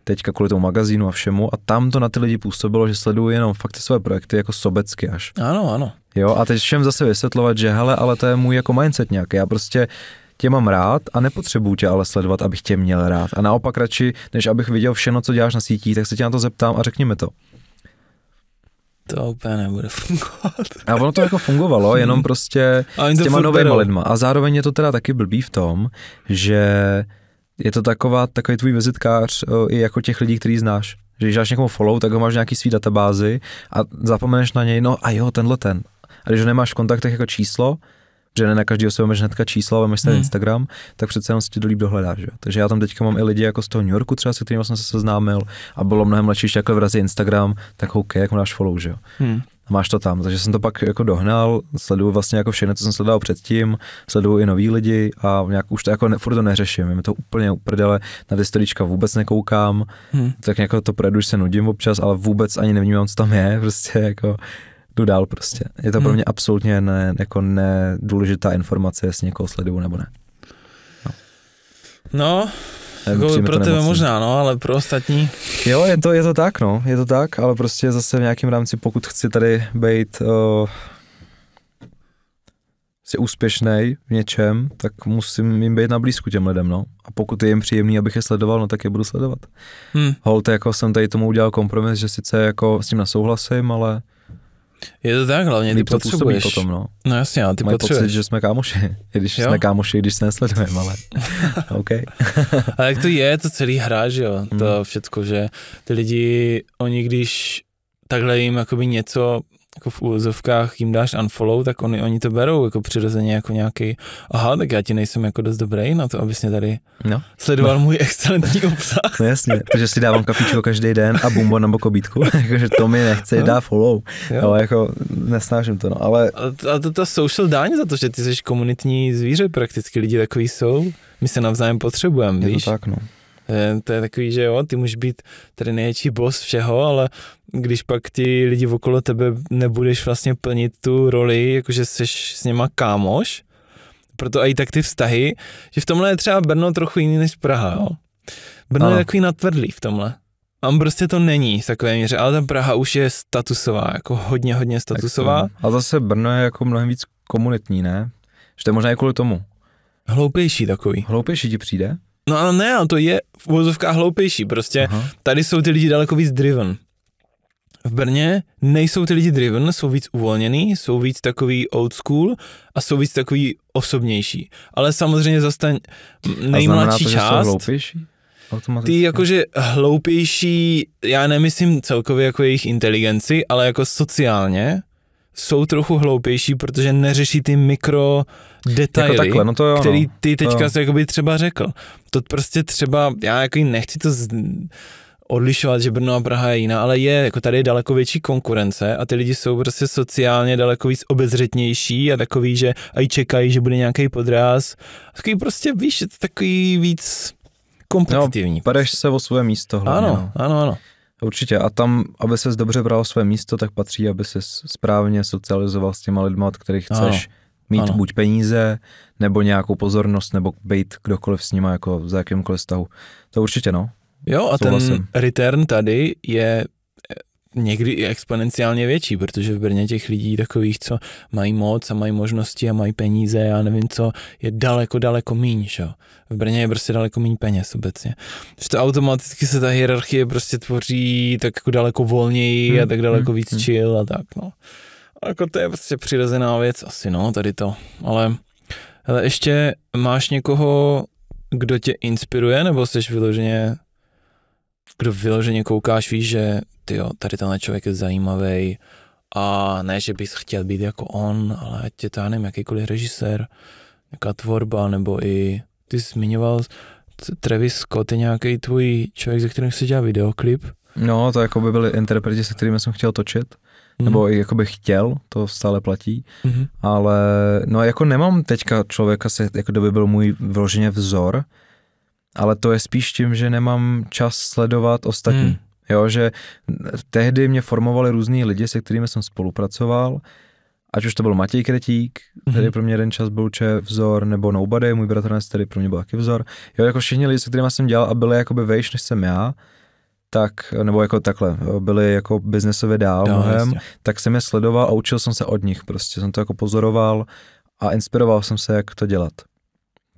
teďka kvůli tomu magazínu a všemu, a tam to na ty lidi působilo, že sleduju jenom fakt ty své projekty jako sobecky až. Ano, ano. Jo, a teď všem zase vysvětlovat, že hele, ale to je můj jako mindset nějaký, já prostě tě mám rád a nepotřebuju tě ale sledovat, abych tě měl rád. A naopak radši, než abych viděl všechno, co děláš na sítí, tak se tě na to zeptám a řekněme to. To úplně nebude fungovat. A ono to jako fungovalo, jenom prostě a s těma novými lidma. A zároveň je to teda taky blbý v tom, že je to taková, takový tvůj vizitkář i jako těch lidí, který znáš. Že když dáš někomu follow, tak ho máš nějaký svý databázi a zapomeneš na něj, no a jo, tenhle ten. A když ho nemáš v kontaktech jako číslo, že ne na každého se vemeš hnedka čísla, vemeš ten hmm. Instagram, tak přece jenom si to líp dohledá, Že? Takže já tam teďka mám i lidi jako z toho New Yorku třeba, se kterým jsem se seznámil a bylo mnohem lepší, že jako vrazí Instagram, tak OK, jak mu dáš follow, že jo. Hmm. máš to tam, takže jsem to pak jako dohnal, sleduju vlastně jako všechno, co jsem sledoval předtím, sleduju i nový lidi a nějak už to jako ne, furt to neřeším, mi to úplně uprdele, na ty storička vůbec nekoukám, hmm. tak jako to projedu, se nudím občas, ale vůbec ani nevnímám, co tam je, [laughs] prostě jako jdu dál prostě. Je to hmm. pro mě absolutně ne, jako nedůležitá informace, jestli někoho sleduju nebo ne. No, no jako pro tebe možná, no, ale pro ostatní. Jo, je to, je to tak, no, je to tak, ale prostě zase v nějakém rámci, pokud chci tady být uh, eh, úspěšný v něčem, tak musím jim být na blízku těm lidem, no. A pokud je jim příjemný, abych je sledoval, no tak je budu sledovat. Hmm. Holte, jako jsem tady tomu udělal kompromis, že sice jako s tím nesouhlasím, ale je to tak hlavně, ty potřebuješ. potom, no. no jasně, ale ty Mají potřebuješ. pocit, že jsme kámoši, i [laughs] když jo? jsme kámoši, i když se nesledujeme, ale [laughs] OK. ale jak to je, to celý hra, že jo, to mm. všecko, že ty lidi, oni když takhle jim jakoby něco jako v úvozovkách jim dáš unfollow, tak oni, oni to berou jako přirozeně jako nějaký, aha, tak já ti nejsem jako dost dobrý na to, abys mě tady no. sledoval no. můj excelentní obsah. No jasně, takže si dávám kafičko každý den a bumbo nebo kobítku, [laughs] jakože to mi nechce, no. dá follow, jo. ale no, jako nesnážím to, no, ale... A, a to ta social dáň za to, že ty jsi komunitní zvíře, prakticky lidi takový jsou, my se navzájem potřebujeme, víš? tak, no. Eh, to je takový, že jo, ty můžeš být tady největší boss všeho, ale když pak ti lidi okolo tebe nebudeš vlastně plnit tu roli, jakože jsi s něma kámoš, proto i tak ty vztahy, že v tomhle je třeba Brno trochu jiný než Praha, jo. Brno ano. je takový natvrdlý v tomhle. A prostě to není v takové míře, ale ta Praha už je statusová, jako hodně, hodně statusová. to, a zase Brno je jako mnohem víc komunitní, ne? Že to je možná i kvůli tomu. Hloupější takový. Hloupější ti přijde? No ale ne, ale to je v úvozovkách hloupější, prostě Aha. tady jsou ty lidi daleko víc driven. V Brně nejsou ty lidi driven, jsou víc uvolněný, jsou víc takový old school a jsou víc takový osobnější. Ale samozřejmě zase ten nejmladší a to, část... Jsou hloupější? Ty jakože hloupější, já nemyslím celkově jako jejich inteligenci, ale jako sociálně jsou trochu hloupější, protože neřeší ty mikro jako detaily, jako takhle, no to jo, no. který ty teďka jo. No. jako by třeba řekl. To prostě třeba, já jako nechci to z, odlišovat, že Brno a Praha je jiná, ale je, jako tady je daleko větší konkurence a ty lidi jsou prostě sociálně daleko víc obezřetnější a takový, že aj čekají, že bude nějaký podraz. Takový prostě, víš, takový víc kompetitivní. No, prostě. se o svoje místo hlavně. Ano, no. ano, ano. Určitě. A tam, aby ses dobře bral své místo, tak patří, aby se správně socializoval s těma lidma, od kterých chceš. Ano Mít ano. buď peníze, nebo nějakou pozornost, nebo být kdokoliv s nima, jako za jakýmkoliv stahu. To určitě, no. Jo, a Souhlasím. ten return tady je eh, někdy i exponenciálně větší, protože v Brně těch lidí takových, co mají moc a mají možnosti a mají peníze, já nevím co, je daleko, daleko míň, že? V Brně je prostě daleko míň peněz obecně. Že to automaticky se ta hierarchie prostě tvoří tak jako daleko volněji hmm. a tak daleko hmm. víc hmm. chill a tak, no. Jako to je prostě přirozená věc asi, no, tady to. Ale, ale ještě máš někoho, kdo tě inspiruje, nebo jsi vyloženě, kdo vyloženě koukáš, víš, že ty tady tenhle člověk je zajímavý a ne, že bys chtěl být jako on, ale ať je to, já nevím, jakýkoliv režisér, nějaká tvorba, nebo i ty jsi zmiňoval Travis Scott je nějaký tvůj člověk, ze kterým se dělá videoklip. No, to jako by byly interpreti, se kterými jsem chtěl točit mm-hmm. nebo mhm. jako bych chtěl, to stále platí, mm-hmm. ale no jako nemám teďka člověka, se, jako kdyby byl můj vloženě vzor, ale to je spíš tím, že nemám čas sledovat ostatní. Mm. Jo, že tehdy mě formovali různí lidi, se kterými jsem spolupracoval, ať už to byl Matěj Kretík, který mm-hmm. pro mě jeden čas byl če vzor, nebo Nobody, můj bratranec, který pro mě byl taky vzor. Jo, jako všichni lidi, se kterými jsem dělal a byli jakoby vejš, než jsem já, tak, nebo jako takhle, byli jako biznesově dál no, mnohem, jasně. tak jsem je sledoval a učil jsem se od nich prostě, jsem to jako pozoroval a inspiroval jsem se, jak to dělat.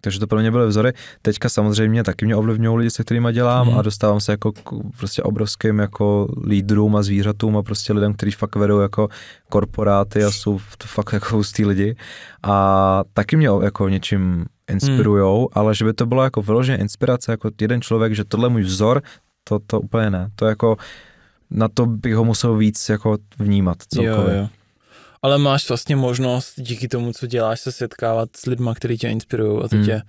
Takže to pro mě byly vzory. Teďka samozřejmě taky mě ovlivňují lidi, se kterými dělám hmm. a dostávám se jako k prostě obrovským jako lídrům a zvířatům a prostě lidem, kteří fakt vedou jako korporáty a jsou to fakt jako hustý lidi. A taky mě jako něčím hmm. inspirujou, hmm. ale že by to bylo jako vyloženě inspirace, jako jeden člověk, že tohle je můj vzor, to, to úplně ne. To jako, na to bych ho musel víc jako vnímat celkově. Jo, jo. Ale máš vlastně možnost díky tomu, co děláš, se setkávat s lidmi, kteří tě inspirují a to hmm. tě,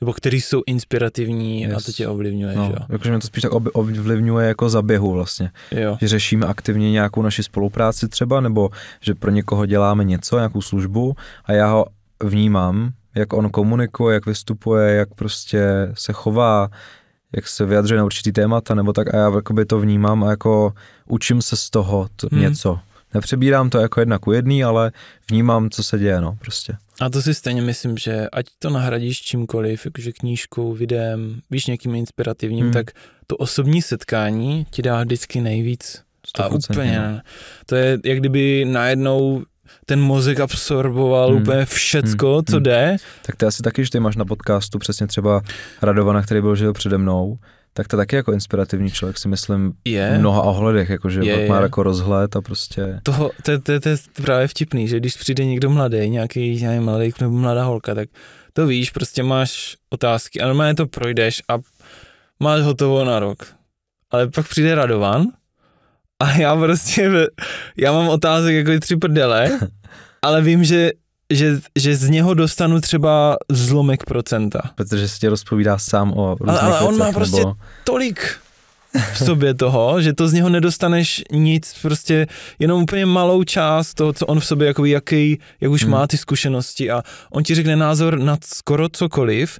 nebo kteří jsou inspirativní yes. a to tě ovlivňuje, no, že jo? Jakože mě to spíš tak ovlivňuje jako za běhu vlastně. Jo. Že řešíme aktivně nějakou naši spolupráci třeba, nebo že pro někoho děláme něco, nějakou službu a já ho vnímám, jak on komunikuje, jak vystupuje, jak prostě se chová, jak se vyjadřuje na určitý témata nebo tak a já jakoby to vnímám a jako učím se z toho t- hmm. něco. Nepřebírám to jako jedna ku jedný, ale vnímám, co se děje, no, prostě. A to si stejně myslím, že ať to nahradíš čímkoliv, jakože knížkou, videem, víš, někým inspirativním, hmm. tak to osobní setkání ti dá vždycky nejvíc. 100%, a úplně, no. No. to je jak kdyby najednou ten mozek absorboval hmm. úplně všecko, hmm. co hmm. jde. Tak ty asi taky, že ty máš na podcastu přesně třeba Radovana, který byl žil přede mnou, tak to taky jako inspirativní člověk si myslím je. v mnoha ohledech, jakože je, má je. jako rozhled a prostě... Toho, to, to, to, je právě vtipný, že když přijde někdo mladý, nějaký nějaký mladý nebo mladá holka, tak to víš, prostě máš otázky a normálně to projdeš a máš hotovo na rok. Ale pak přijde Radovan a já prostě, já mám otázek jako tři prdele, [laughs] ale vím, že že, že z něho dostanu třeba zlomek procenta. Protože se tě rozpovídá sám o různých Ale, ale on má prostě nebo... tolik v sobě toho, že to z něho nedostaneš nic, prostě jenom úplně malou část toho, co on v sobě, jakoby jaký, jak už hmm. má ty zkušenosti a on ti řekne názor na skoro cokoliv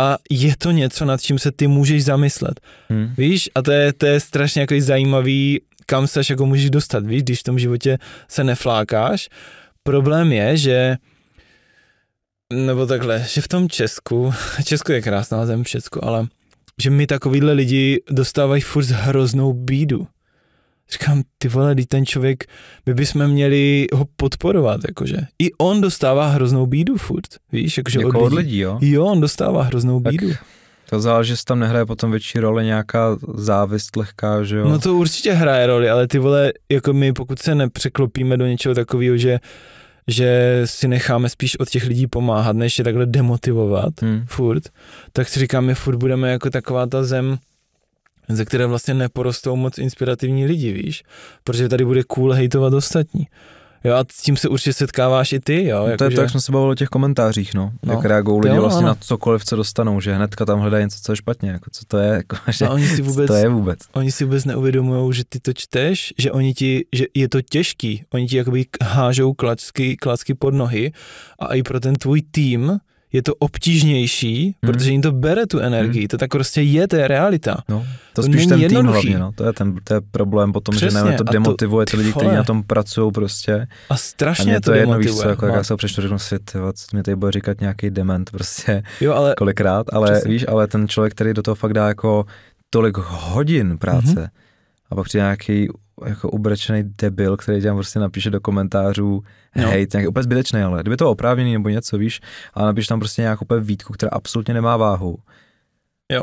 a je to něco, nad čím se ty můžeš zamyslet. Hmm. Víš? A to je, to je strašně jako zajímavý kam se jako můžeš dostat, víš, když v tom životě se neflákáš. Problém je, že nebo takhle, že v tom Česku, [laughs] Česko je krásná zem v Česku, ale že mi takovýhle lidi dostávají furt hroznou bídu. Říkám, ty vole, ten člověk, my bychom měli ho podporovat, jakože. I on dostává hroznou bídu furt, víš, jakože jako od lidí. od lidí. jo? Jo, on dostává hroznou tak. bídu. Tak to záleží, že tam nehraje potom větší roli nějaká závist lehká, že jo? No to určitě hraje roli, ale ty vole, jako my pokud se nepřeklopíme do něčeho takového, že že si necháme spíš od těch lidí pomáhat, než je takhle demotivovat hmm. furt, tak si říkám, my furt budeme jako taková ta zem, ze které vlastně neporostou moc inspirativní lidi, víš? Protože tady bude cool hejtovat ostatní. Jo, a s tím se určitě setkáváš i ty, jo. No jako to je že... to, jak jsme se bavili o těch komentářích, no. no. Jak reagují lidi jo, vlastně ano. na cokoliv, co dostanou, že hnedka tam hledají něco, co je špatně, jako co to je, jako, [laughs] že, oni si vůbec, to je vůbec. Oni si vůbec neuvědomují, že ty to čteš, že oni ti, že je to těžký, oni ti jakoby hážou klacky, klacky pod nohy a i pro ten tvůj tým, je to obtížnější, hmm. protože jim to bere tu hmm. energii, hmm. to tak prostě je, to je realita. No, to, to spíš ten tým hlavně, no. to, je ten, to je problém potom, Přesně, že ne, to demotivuje to, ty lidi, kteří na tom pracují prostě. A strašně a to, to je jedno, víš co, jako, jak já se přečtu, řeknu si, tyjo, co mě tady bude říkat nějaký dement prostě jo, ale, kolikrát, ale přesně. víš, ale ten člověk, který do toho fakt dá jako tolik hodin práce, mm-hmm. a pak přijde nějaký jako ubrečený debil, který tě prostě napíše do komentářů no. hej, nějaký úplně zbytečný, ale kdyby to oprávněný nebo něco, víš, ale napíše tam prostě nějakou úplně výtku, která absolutně nemá váhu. Jo.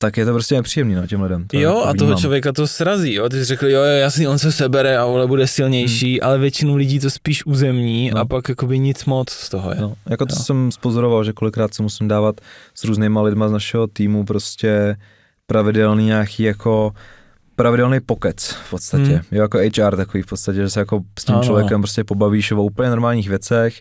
Tak je to prostě nepříjemný, no, těm lidem. To jo, jako a toho člověka to srazí, jo. Ty jsi řekl, jo, jasný, on se sebere a ole bude silnější, hmm. ale většinu lidí to spíš uzemní no. a pak jakoby nic moc z toho je. No, jako to jo. jsem spozoroval, že kolikrát se musím dávat s různýma lidma z našeho týmu prostě pravidelný nějaký jako pravidelný pokec v podstatě. Hmm. Jo, jako HR takový v podstatě, že se jako s tím ano. člověkem prostě pobavíš o úplně normálních věcech,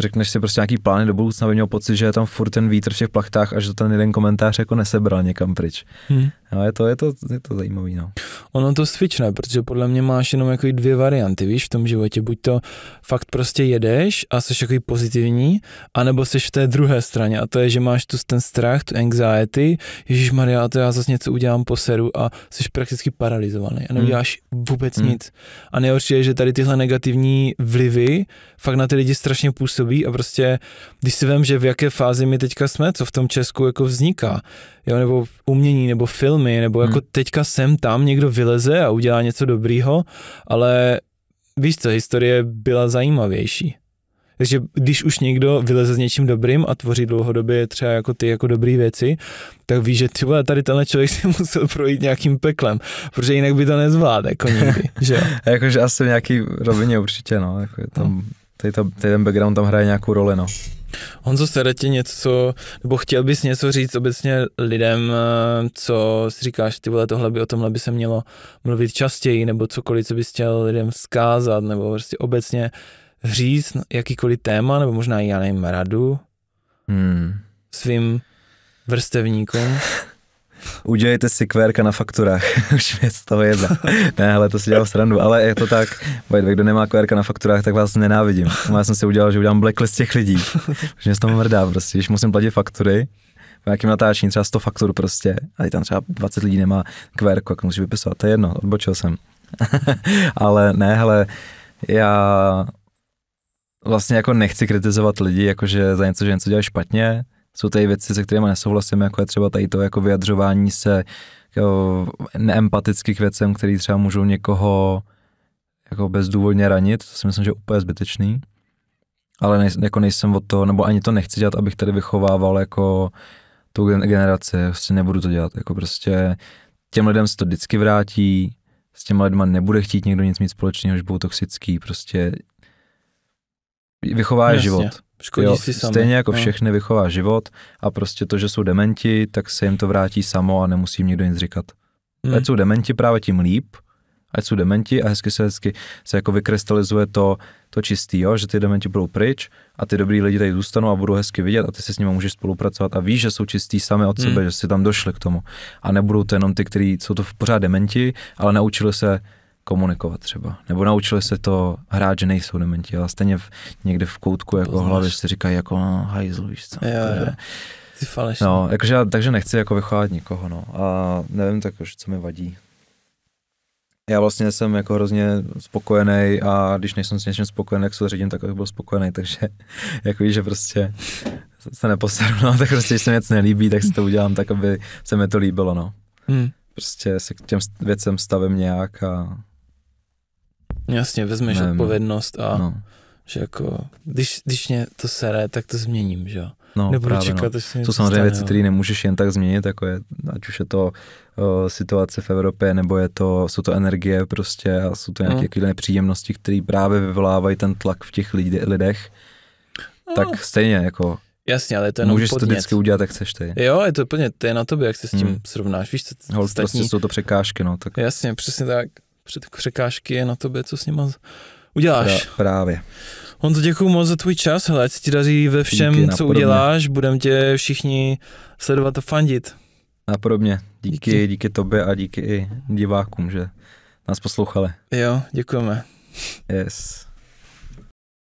řekneš si prostě nějaký plány do budoucna, aby měl pocit, že je tam furt ten vítr v těch plachtách a že to ten jeden komentář jako nesebral někam pryč. Hmm. No, je to, je to, je to zajímavý, no. Ono to svične, protože podle mě máš jenom jako dvě varianty, víš, v tom životě. Buď to fakt prostě jedeš a jsi jako pozitivní, anebo jsi v té druhé straně a to je, že máš tu ten strach, tu anxiety, Ježíš Maria, a to já zase něco udělám po seru a jsi prakticky paralizovaný a neuděláš hmm. vůbec hmm. nic. A nejhorší je, že tady tyhle negativní vlivy fakt na ty lidi strašně působí a prostě, když si vím, že v jaké fázi my teďka jsme, co v tom Česku jako vzniká, jo, nebo umění, nebo filmy, nebo hmm. jako hmm. teďka sem tam někdo vyleze a udělá něco dobrýho, ale víš co, historie byla zajímavější. Takže když už někdo vyleze s něčím dobrým a tvoří dlouhodobě třeba jako ty jako dobré věci, tak víš, že ty vole, tady tenhle člověk [laughs] si musel projít nějakým peklem, protože jinak by to nezvládl jako nikdy, [laughs] že Jakože asi v nějaký rovině určitě, no, jako tam, no. tady, to, tady ten background tam hraje nějakou roli, no. Honzo, se ti něco, nebo chtěl bys něco říct obecně lidem, eh, co si říkáš, ty vole, tohle by o tomhle by se mělo mluvit častěji, nebo cokoliv, co bys chtěl lidem vzkázat, nebo prostě obecně říct jakýkoliv téma, nebo možná i, já nevím, radu hmm. svým vrstevníkům. [laughs] udělejte si kvérka na fakturách, [laughs] už mě z toho jedna. ne, ale to si dělal srandu, ale je to tak, by kdo nemá kvérka na fakturách, tak vás nenávidím. Já jsem si udělal, že udělám blacklist těch lidí, už mě z toho mrdá prostě, když musím platit faktury, na nějakým natáčení třeba 100 faktur prostě, a tam třeba 20 lidí nemá kvérku, jak musí vypisovat, to je jedno, odbočil jsem. [laughs] ale ne, hele, já vlastně jako nechci kritizovat lidi, jakože za něco, že něco dělají špatně, jsou tady věci, se kterými nesouhlasím, jako je třeba tady to jako vyjadřování se jako neempaticky k věcem, které třeba můžou někoho jako bezdůvodně ranit, to si myslím, že je úplně zbytečný. Ale nej, jako nejsem od toho, nebo ani to nechci dělat, abych tady vychovával jako tu generaci, prostě nebudu to dělat, jako prostě těm lidem se to vždycky vrátí, s těma lidma nebude chtít někdo nic mít společného, že budou toxický, prostě vychová život. Škodí jo, si sami. Stejně jako no. všechny vychová život a prostě to, že jsou dementi, tak se jim to vrátí samo a nemusí jim nikdo nic říkat. Hmm. Ať jsou dementi právě tím líp, ať jsou dementi a hezky se hezky se jako vykrystalizuje to, to čistý, jo? že ty dementi budou pryč a ty dobrý lidi tady zůstanou a budou hezky vidět a ty se s nimi můžeš spolupracovat a víš, že jsou čistý sami od hmm. sebe, že si tam došli k tomu. A nebudou to jenom ty, kteří jsou to pořád dementi, ale naučili se komunikovat třeba. Nebo naučili se to hrát, že nejsou dementi, ale stejně v, někde v koutku jako to jako poznáš. hlavy si říkají jako no, hajzl, víš co. Jo, takže, jo. Ty falešný. No, jakože já, takže nechci jako vychovat nikoho, no. A nevím tak už, co mi vadí. Já vlastně jsem jako hrozně spokojený a když nejsem s něčím spokojený, jak se řídím, tak byl spokojený, takže [laughs] jako víš, že prostě se neposeru, no, tak prostě, když se mi něco nelíbí, tak si to udělám tak, aby se mi to líbilo, no. Hmm. Prostě se k těm věcem stavím nějak a Jasně, vezmeš mém. odpovědnost a no. že jako, když, když mě to sere, tak to změním, že jo. No, Nebudu právě, čekat, no. Jsou samozřejmě věci, no. které nemůžeš jen tak změnit, jako je, ať už je to uh, situace v Evropě, nebo je to, jsou to energie prostě a jsou to nějaké no. Hmm. nepříjemnosti, které právě vyvolávají ten tlak v těch lidi, lidech. No. Tak stejně jako Jasně, ale je to jenom Můžeš podnět. to vždycky udělat, jak chceš ty. Jo, je to úplně, to je na tobě, jak se s tím hmm. srovnáš, víš, co Hold, prostě jsou to překážky, no. Tak... Jasně, přesně tak. Před překážky na tobě, co s nima uděláš. Já, právě. Honzo, děkuji moc za tvůj čas, hele, ať ti daří ve všem, Díky, co uděláš, Budem tě všichni sledovat a fandit. Napodobně. Díky, díky, díky tobě a díky i divákům, že nás poslouchali. Jo, děkujeme. Yes.